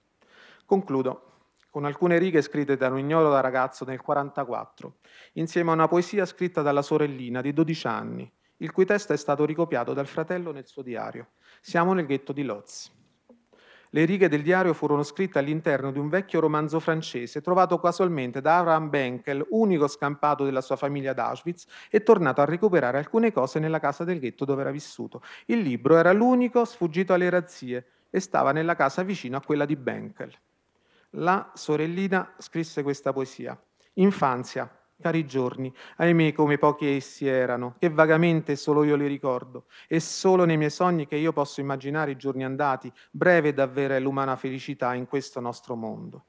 Concludo con alcune righe scritte da un ignoro da ragazzo nel 1944, insieme a una poesia scritta dalla sorellina di 12 anni, il cui testo è stato ricopiato dal fratello nel suo diario. Siamo nel ghetto di Lozzi. Le righe del diario furono scritte all'interno di un vecchio romanzo francese trovato casualmente da Abraham Benkel, unico scampato della sua famiglia ad Auschwitz e tornato a recuperare alcune cose nella casa del ghetto dove era vissuto. Il libro era l'unico sfuggito alle razzie e stava nella casa vicino a quella di Benkel. La sorellina scrisse questa poesia. Infanzia, Cari giorni, ahimè come pochi essi erano, che vagamente solo io li ricordo, e solo nei miei sogni che io posso immaginare i giorni andati, breve davvero è l'umana felicità in questo nostro mondo.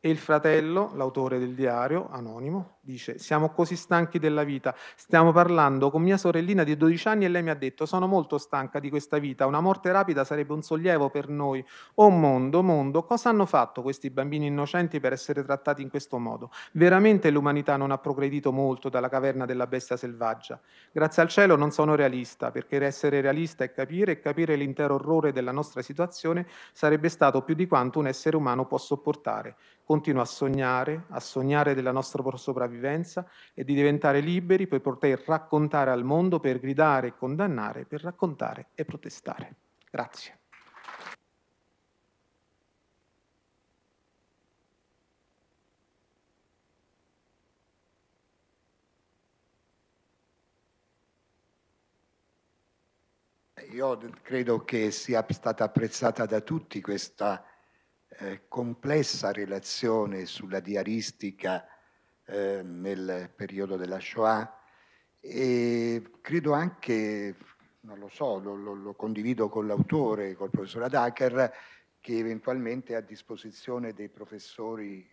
E il fratello, l'autore del diario, anonimo, dice, siamo così stanchi della vita. Stiamo parlando con mia sorellina di 12 anni e lei mi ha detto, sono molto stanca di questa vita, una morte rapida sarebbe un sollievo per noi. Oh mondo, mondo, cosa hanno fatto questi bambini innocenti per essere trattati in questo modo? Veramente l'umanità non ha progredito molto dalla caverna della bestia selvaggia. Grazie al cielo non sono realista, perché essere realista è capire e capire l'intero orrore della nostra situazione sarebbe stato più di quanto un essere umano può sopportare. Continua a sognare, a sognare della nostra sopravvivenza sopravvivenza e di diventare liberi per poter raccontare al mondo, per gridare e condannare, per raccontare e protestare. Grazie. Io credo che sia stata apprezzata da tutti questa eh, complessa relazione sulla diaristica Ehm, nel periodo della Shoah e credo anche, non lo so, lo, lo, lo condivido con l'autore, col professor Adacher, che eventualmente è a disposizione dei professori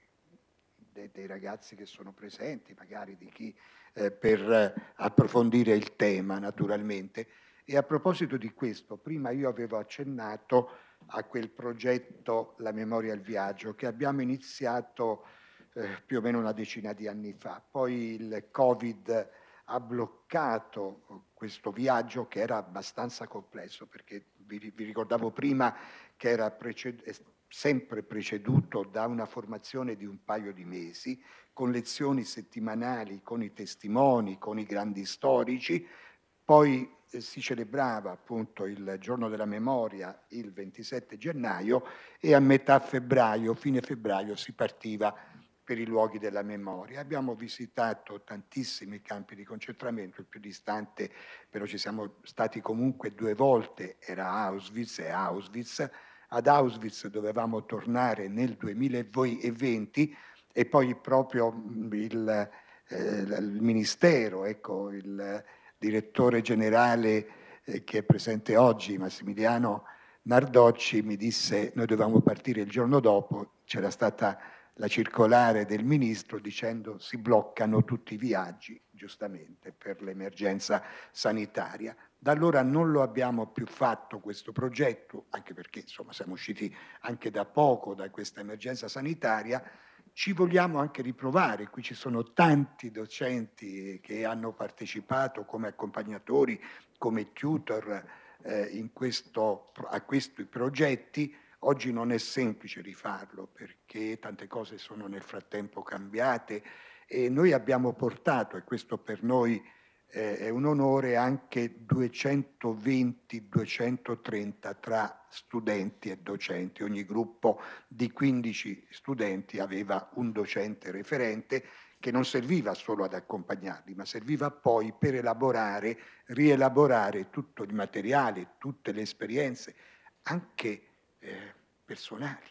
dei, ragazzi che sono presenti, magari di chi, eh, per approfondire il tema naturalmente. E a proposito di questo, prima io avevo accennato a quel progetto La memoria al viaggio che abbiamo iniziato eh, più o meno una decina di anni fa. Poi il Covid ha bloccato questo viaggio che era abbastanza complesso, perché vi, vi ricordavo prima che era preceduto sempre preceduto da una formazione di un paio di mesi, con lezioni settimanali, con i testimoni, con i grandi storici. Poi eh, si celebrava appunto il giorno della memoria il 27 gennaio e a metà febbraio, fine febbraio, si partiva per i luoghi della memoria. Abbiamo visitato tantissimi campi di concentramento, il più distante, però ci siamo stati comunque due volte, era Auschwitz e Auschwitz. Ad Auschwitz dovevamo tornare nel 2020 e poi proprio il, eh, il ministero, ecco, il direttore generale eh, che è presente oggi, Massimiliano Nardocci, mi disse noi dovevamo partire il giorno dopo, c'era stata la circolare del ministro dicendo si bloccano tutti i viaggi, giustamente, per l'emergenza sanitaria. Da allora non lo abbiamo più fatto questo progetto, anche perché insomma siamo usciti anche da poco da questa emergenza sanitaria. Ci vogliamo anche riprovare, qui ci sono tanti docenti che hanno partecipato come accompagnatori, come tutor eh, questo, a questi progetti Oggi non è semplice rifarlo perché tante cose sono nel frattempo cambiate e noi abbiamo portato, e questo per noi eh, è un onore, anche 220-230 tra studenti e docenti. Ogni gruppo di 15 studenti aveva un docente referente che non serviva solo ad accompagnarli, ma serviva poi per elaborare, rielaborare tutto il materiale, tutte le esperienze, anche eh, personali,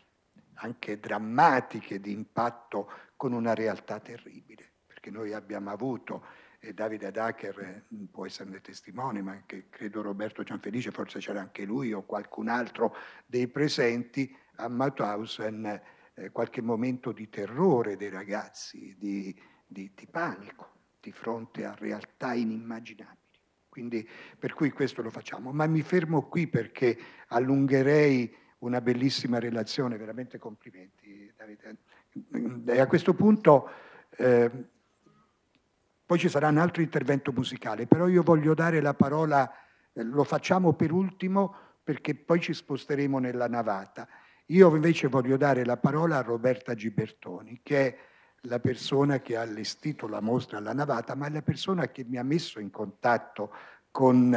anche drammatiche di impatto con una realtà terribile, perché noi abbiamo avuto, e Davide Adacher eh, può esserne testimone, ma anche credo Roberto Gianfelice, forse c'era anche lui o qualcun altro dei presenti a Mauthausen, eh, qualche momento di terrore dei ragazzi, di, di, di panico di fronte a realtà inimmaginabili. Quindi per cui questo lo facciamo. Ma mi fermo qui perché allungherei una bellissima relazione, veramente complimenti Davide. E a questo punto eh, poi ci sarà un altro intervento musicale, però io voglio dare la parola, eh, lo facciamo per ultimo perché poi ci sposteremo nella navata. Io invece voglio dare la parola a Roberta Gibertoni, che è la persona che ha allestito la mostra alla navata, ma è la persona che mi ha messo in contatto con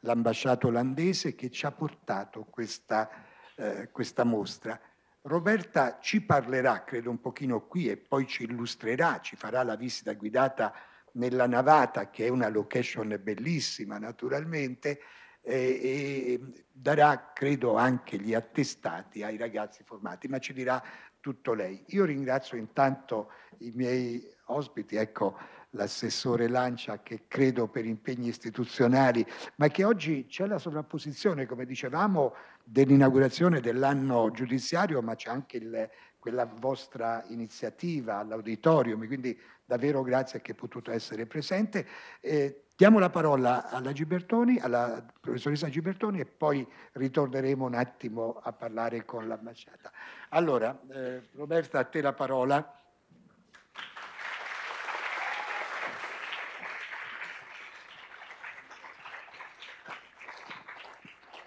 l'ambasciata olandese che ci ha portato questa eh, questa mostra. Roberta ci parlerà, credo, un pochino qui e poi ci illustrerà, ci farà la visita guidata nella navata, che è una location bellissima naturalmente, e, e darà, credo, anche gli attestati ai ragazzi formati, ma ci dirà tutto lei. Io ringrazio intanto i miei ospiti, ecco, l'assessore Lancia che credo per impegni istituzionali, ma che oggi c'è la sovrapposizione, come dicevamo, dell'inaugurazione dell'anno giudiziario, ma c'è anche il, quella vostra iniziativa all'auditorium, quindi davvero grazie che è potuto essere presente. Eh, diamo la parola alla Gibertoni, alla professoressa Gibertoni e poi ritorneremo un attimo a parlare con l'ambasciata. Allora, eh, Roberta, a te la parola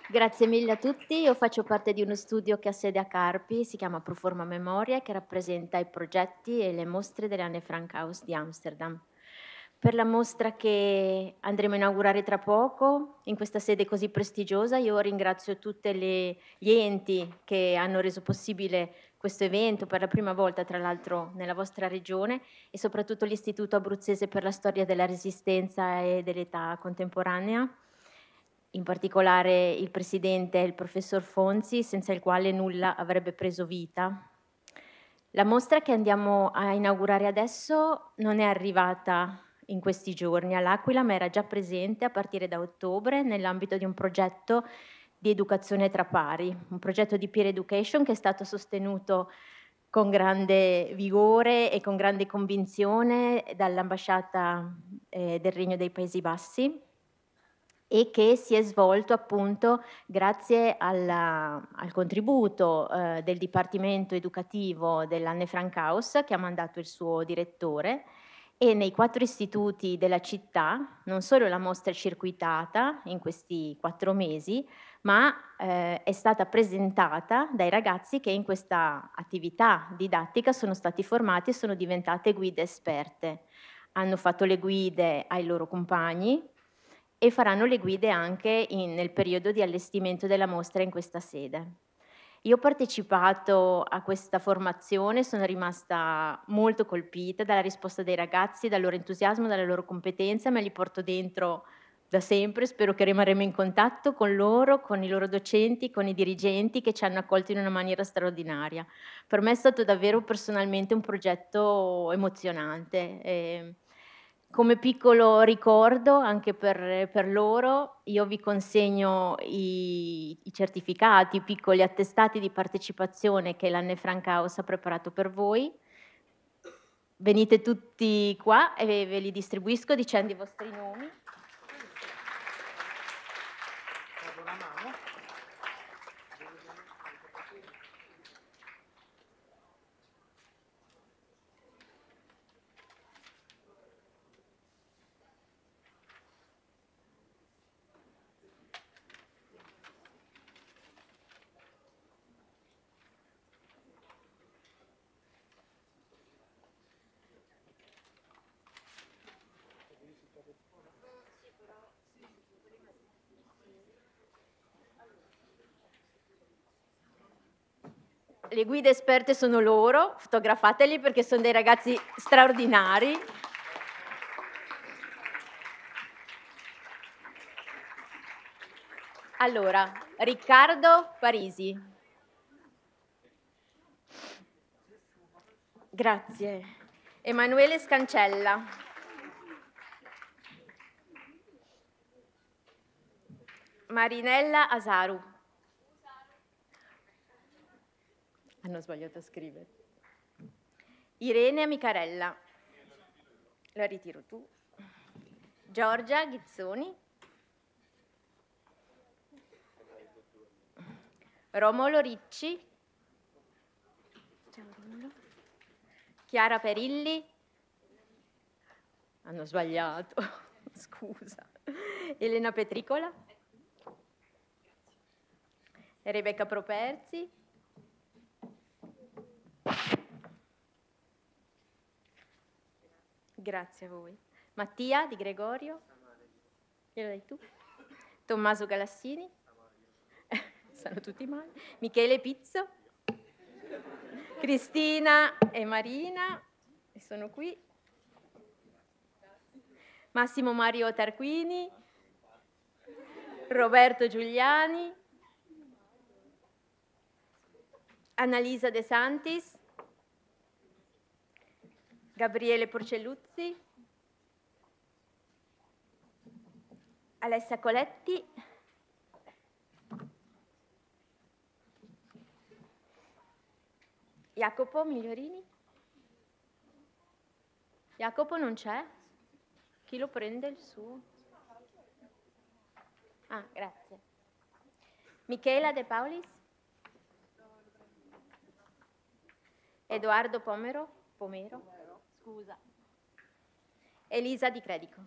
Grazie mille a tutti, io faccio parte di uno studio che ha sede a Carpi, si chiama Proforma Memoria, che rappresenta i progetti e le mostre dell'Anne Frank House di Amsterdam. Per la mostra che andremo a inaugurare tra poco, in questa sede così prestigiosa, io ringrazio tutti gli enti che hanno reso possibile questo evento per la prima volta, tra l'altro, nella vostra regione e soprattutto l'Istituto Abruzzese per la Storia della Resistenza e dell'Età Contemporanea in particolare il presidente, il professor Fonzi, senza il quale nulla avrebbe preso vita. La mostra che andiamo a inaugurare adesso non è arrivata in questi giorni all'Aquila, ma era già presente a partire da ottobre nell'ambito di un progetto di educazione tra pari, un progetto di peer education che è stato sostenuto con grande vigore e con grande convinzione dall'ambasciata eh, del Regno dei Paesi Bassi e che si è svolto appunto grazie alla, al contributo eh, del Dipartimento Educativo dell'Anne Frankhaus che ha mandato il suo direttore e nei quattro istituti della città non solo la mostra è circuitata in questi quattro mesi, ma eh, è stata presentata dai ragazzi che in questa attività didattica sono stati formati e sono diventate guide esperte. Hanno fatto le guide ai loro compagni, e faranno le guide anche in, nel periodo di allestimento della mostra in questa sede. Io ho partecipato a questa formazione, sono rimasta molto colpita dalla risposta dei ragazzi, dal loro entusiasmo, dalla loro competenza, me li porto dentro da sempre, spero che rimarremo in contatto con loro, con i loro docenti, con i dirigenti che ci hanno accolto in una maniera straordinaria. Per me è stato davvero personalmente un progetto emozionante. E ehm, come piccolo ricordo anche per, per loro, io vi consegno i, i, certificati, i piccoli attestati di partecipazione che l'Anne Frank House ha preparato per voi. Venite tutti qua e ve li distribuisco dicendo i vostri nomi. le guide esperte sono loro, fotografateli perché sono dei ragazzi straordinari. Allora, Riccardo Parisi. Grazie. Emanuele Scancella. Marinella Asaru. Hanno sbagliato a scrivere. Irene Amicarella. La ritiro tu. Giorgia Ghizzoni. Romolo Ricci. Ciao Romolo. Chiara Perilli. Hanno sbagliato, (laughs) scusa. Elena Petricola. Rebecca Properzi. Grazie a voi. Mattia Di Gregorio. Glielo dai tu? Tommaso Galassini. (laughs) Sono tutti male. Michele Pizzo. Cristina e Marina. E sono qui. Massimo Mario Tarquini. Roberto Giuliani. Annalisa De Santis. Gabriele Porcelluzzi, Alessia Coletti, Jacopo Migliorini. Jacopo non c'è? Chi lo prende il suo? Ah, grazie. Michela De Paulis. Edoardo Pomero. Pomero scusa. Elisa Di Credico.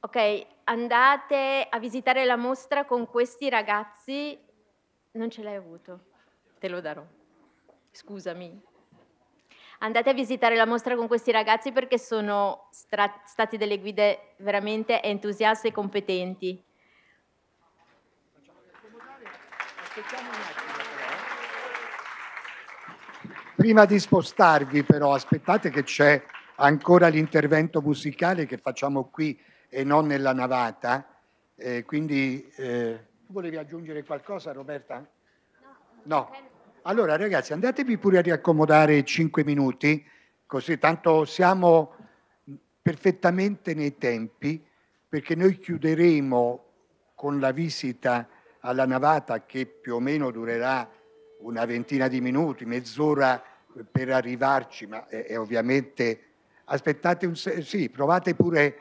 Ok, andate a visitare la mostra con questi ragazzi. Non ce l'hai avuto, te lo darò. Scusami. Andate a visitare la mostra con questi ragazzi perché sono stra- stati delle guide veramente entusiaste e competenti. Aspettiamo un attimo. Prima di spostarvi però aspettate che c'è ancora l'intervento musicale che facciamo qui e non nella navata, eh, quindi eh, tu volevi aggiungere qualcosa Roberta? No. Allora ragazzi andatevi pure a riaccomodare 5 minuti, così tanto siamo perfettamente nei tempi, perché noi chiuderemo con la visita alla navata che più o meno durerà una ventina di minuti, mezz'ora per arrivarci, ma è, è ovviamente aspettate un sì, provate pure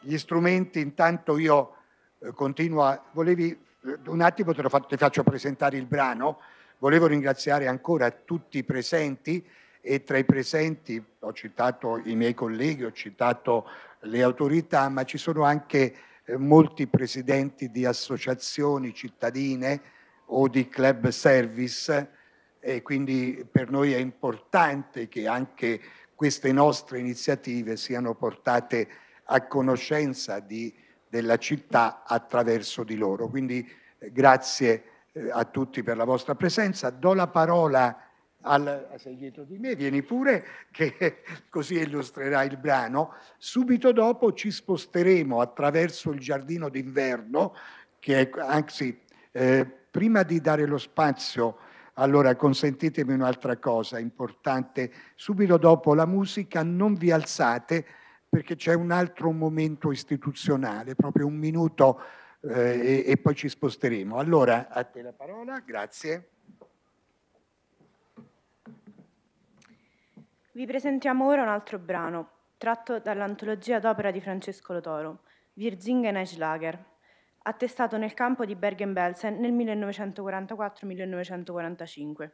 gli strumenti, intanto io eh, continuo a, volevi, eh, un attimo te, fa, te faccio presentare il brano, volevo ringraziare ancora tutti i presenti e tra i presenti ho citato i miei colleghi, ho citato le autorità, ma ci sono anche eh, molti presidenti di associazioni cittadine o di club service e quindi per noi è importante che anche queste nostre iniziative siano portate a conoscenza di, della città attraverso di loro. Quindi eh, grazie eh, a tutti per la vostra presenza. Do la parola al, sei dietro di me, vieni pure, che (laughs) così illustrerà il brano. Subito dopo ci sposteremo attraverso il giardino d'inverno, che è, anzi, eh, prima di dare lo spazio allora consentitemi un'altra cosa importante. Subito dopo la musica non vi alzate perché c'è un altro momento istituzionale, proprio un minuto eh, e, e poi ci sposteremo. Allora a te la parola, grazie. Vi presentiamo ora un altro brano, tratto dall'antologia d'opera di Francesco Lotoro, Virgingen Schlager attestato nel campo di Bergen-Belsen nel 1944-1945.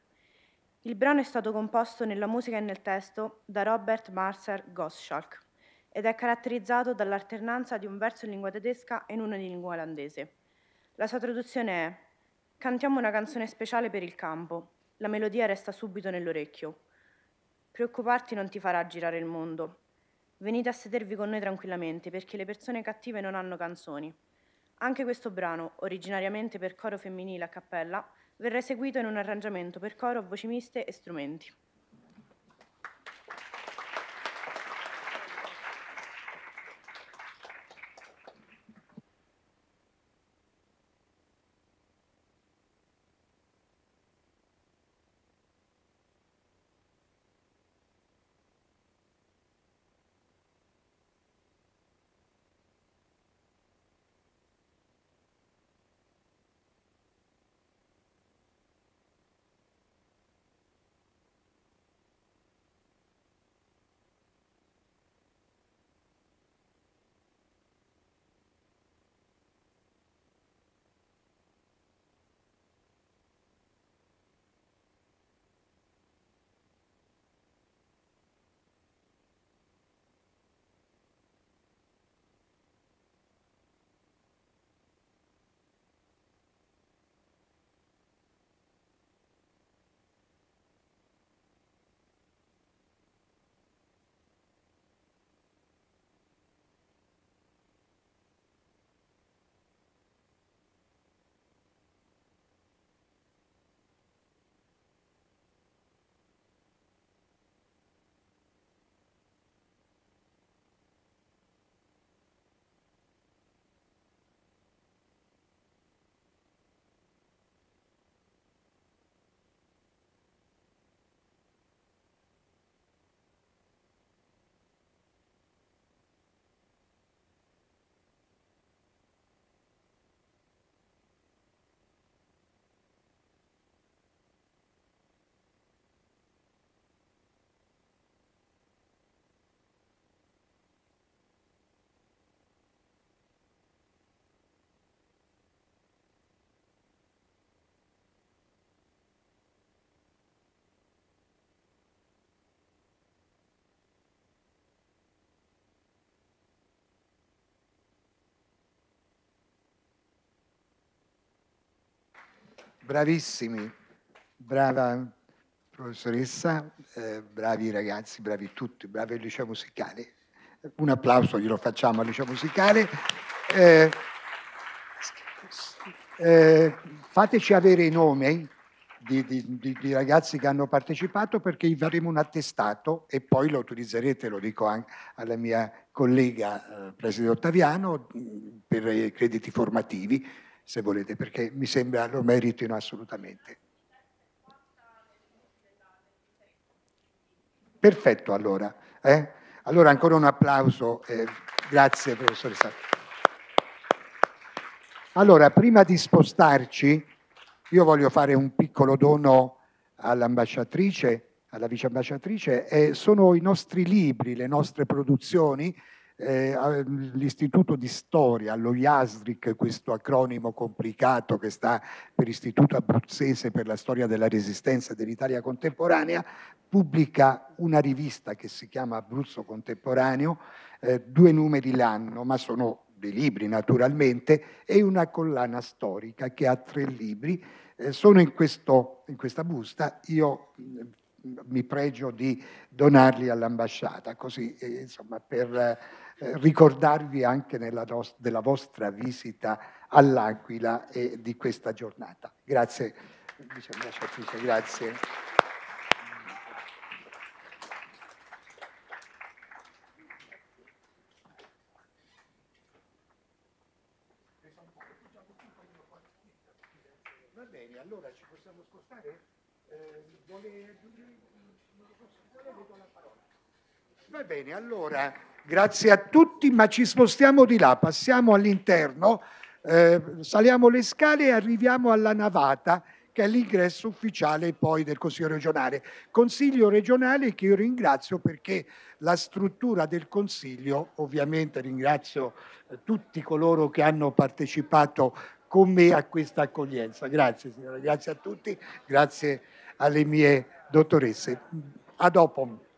Il brano è stato composto nella musica e nel testo da Robert Marser Gottschalk ed è caratterizzato dall'alternanza di un verso in lingua tedesca e in uno in lingua olandese. La sua traduzione è Cantiamo una canzone speciale per il campo, la melodia resta subito nell'orecchio. Preoccuparti non ti farà girare il mondo. Venite a sedervi con noi tranquillamente perché le persone cattive non hanno canzoni. Anche questo brano, originariamente per coro femminile a cappella, verrà eseguito in un arrangiamento per coro a voci miste e strumenti. Bravissimi, brava professoressa, eh, bravi ragazzi, bravi tutti, bravi il liceo musicale. Un applauso glielo facciamo al liceo musicale. Eh, eh, fateci avere i nomi eh, di, di, di, di, ragazzi che hanno partecipato perché gli faremo un attestato e poi lo utilizzerete, lo dico anche alla mia collega eh, Presidente Ottaviano, per i crediti formativi se volete, perché mi sembra lo meritino assolutamente. Perfetto, allora. Eh? Allora ancora un applauso. Eh, grazie, professoressa. Allora, prima di spostarci, io voglio fare un piccolo dono all'ambasciatrice, alla viceambasciatrice. e sono i nostri libri, le nostre produzioni eh, l'Istituto di Storia, lo IASRIC, questo acronimo complicato che sta per Istituto Abruzzese per la storia della resistenza dell'Italia contemporanea, pubblica una rivista che si chiama Abruzzo Contemporaneo, eh, due numeri l'anno, ma sono dei libri naturalmente, e una collana storica che ha tre libri. Eh, sono in, questo, in questa busta, io mm, mi pregio di donarli all'ambasciata, così eh, insomma per eh, ricordarvi anche nos- della vostra visita all'Aquila e di questa giornata. Grazie, viceministro, grazie. Va bene, allora ci possiamo spostare? Eh, vuole... Va bene, allora... Grazie a tutti, ma ci spostiamo di là, passiamo all'interno, eh, saliamo le scale e arriviamo alla navata che è l'ingresso ufficiale poi del Consiglio regionale. Consiglio regionale che io ringrazio perché la struttura del Consiglio, ovviamente ringrazio eh, tutti coloro che hanno partecipato con me a questa accoglienza. Grazie signora, grazie a tutti, grazie alle mie dottoresse. A dopo.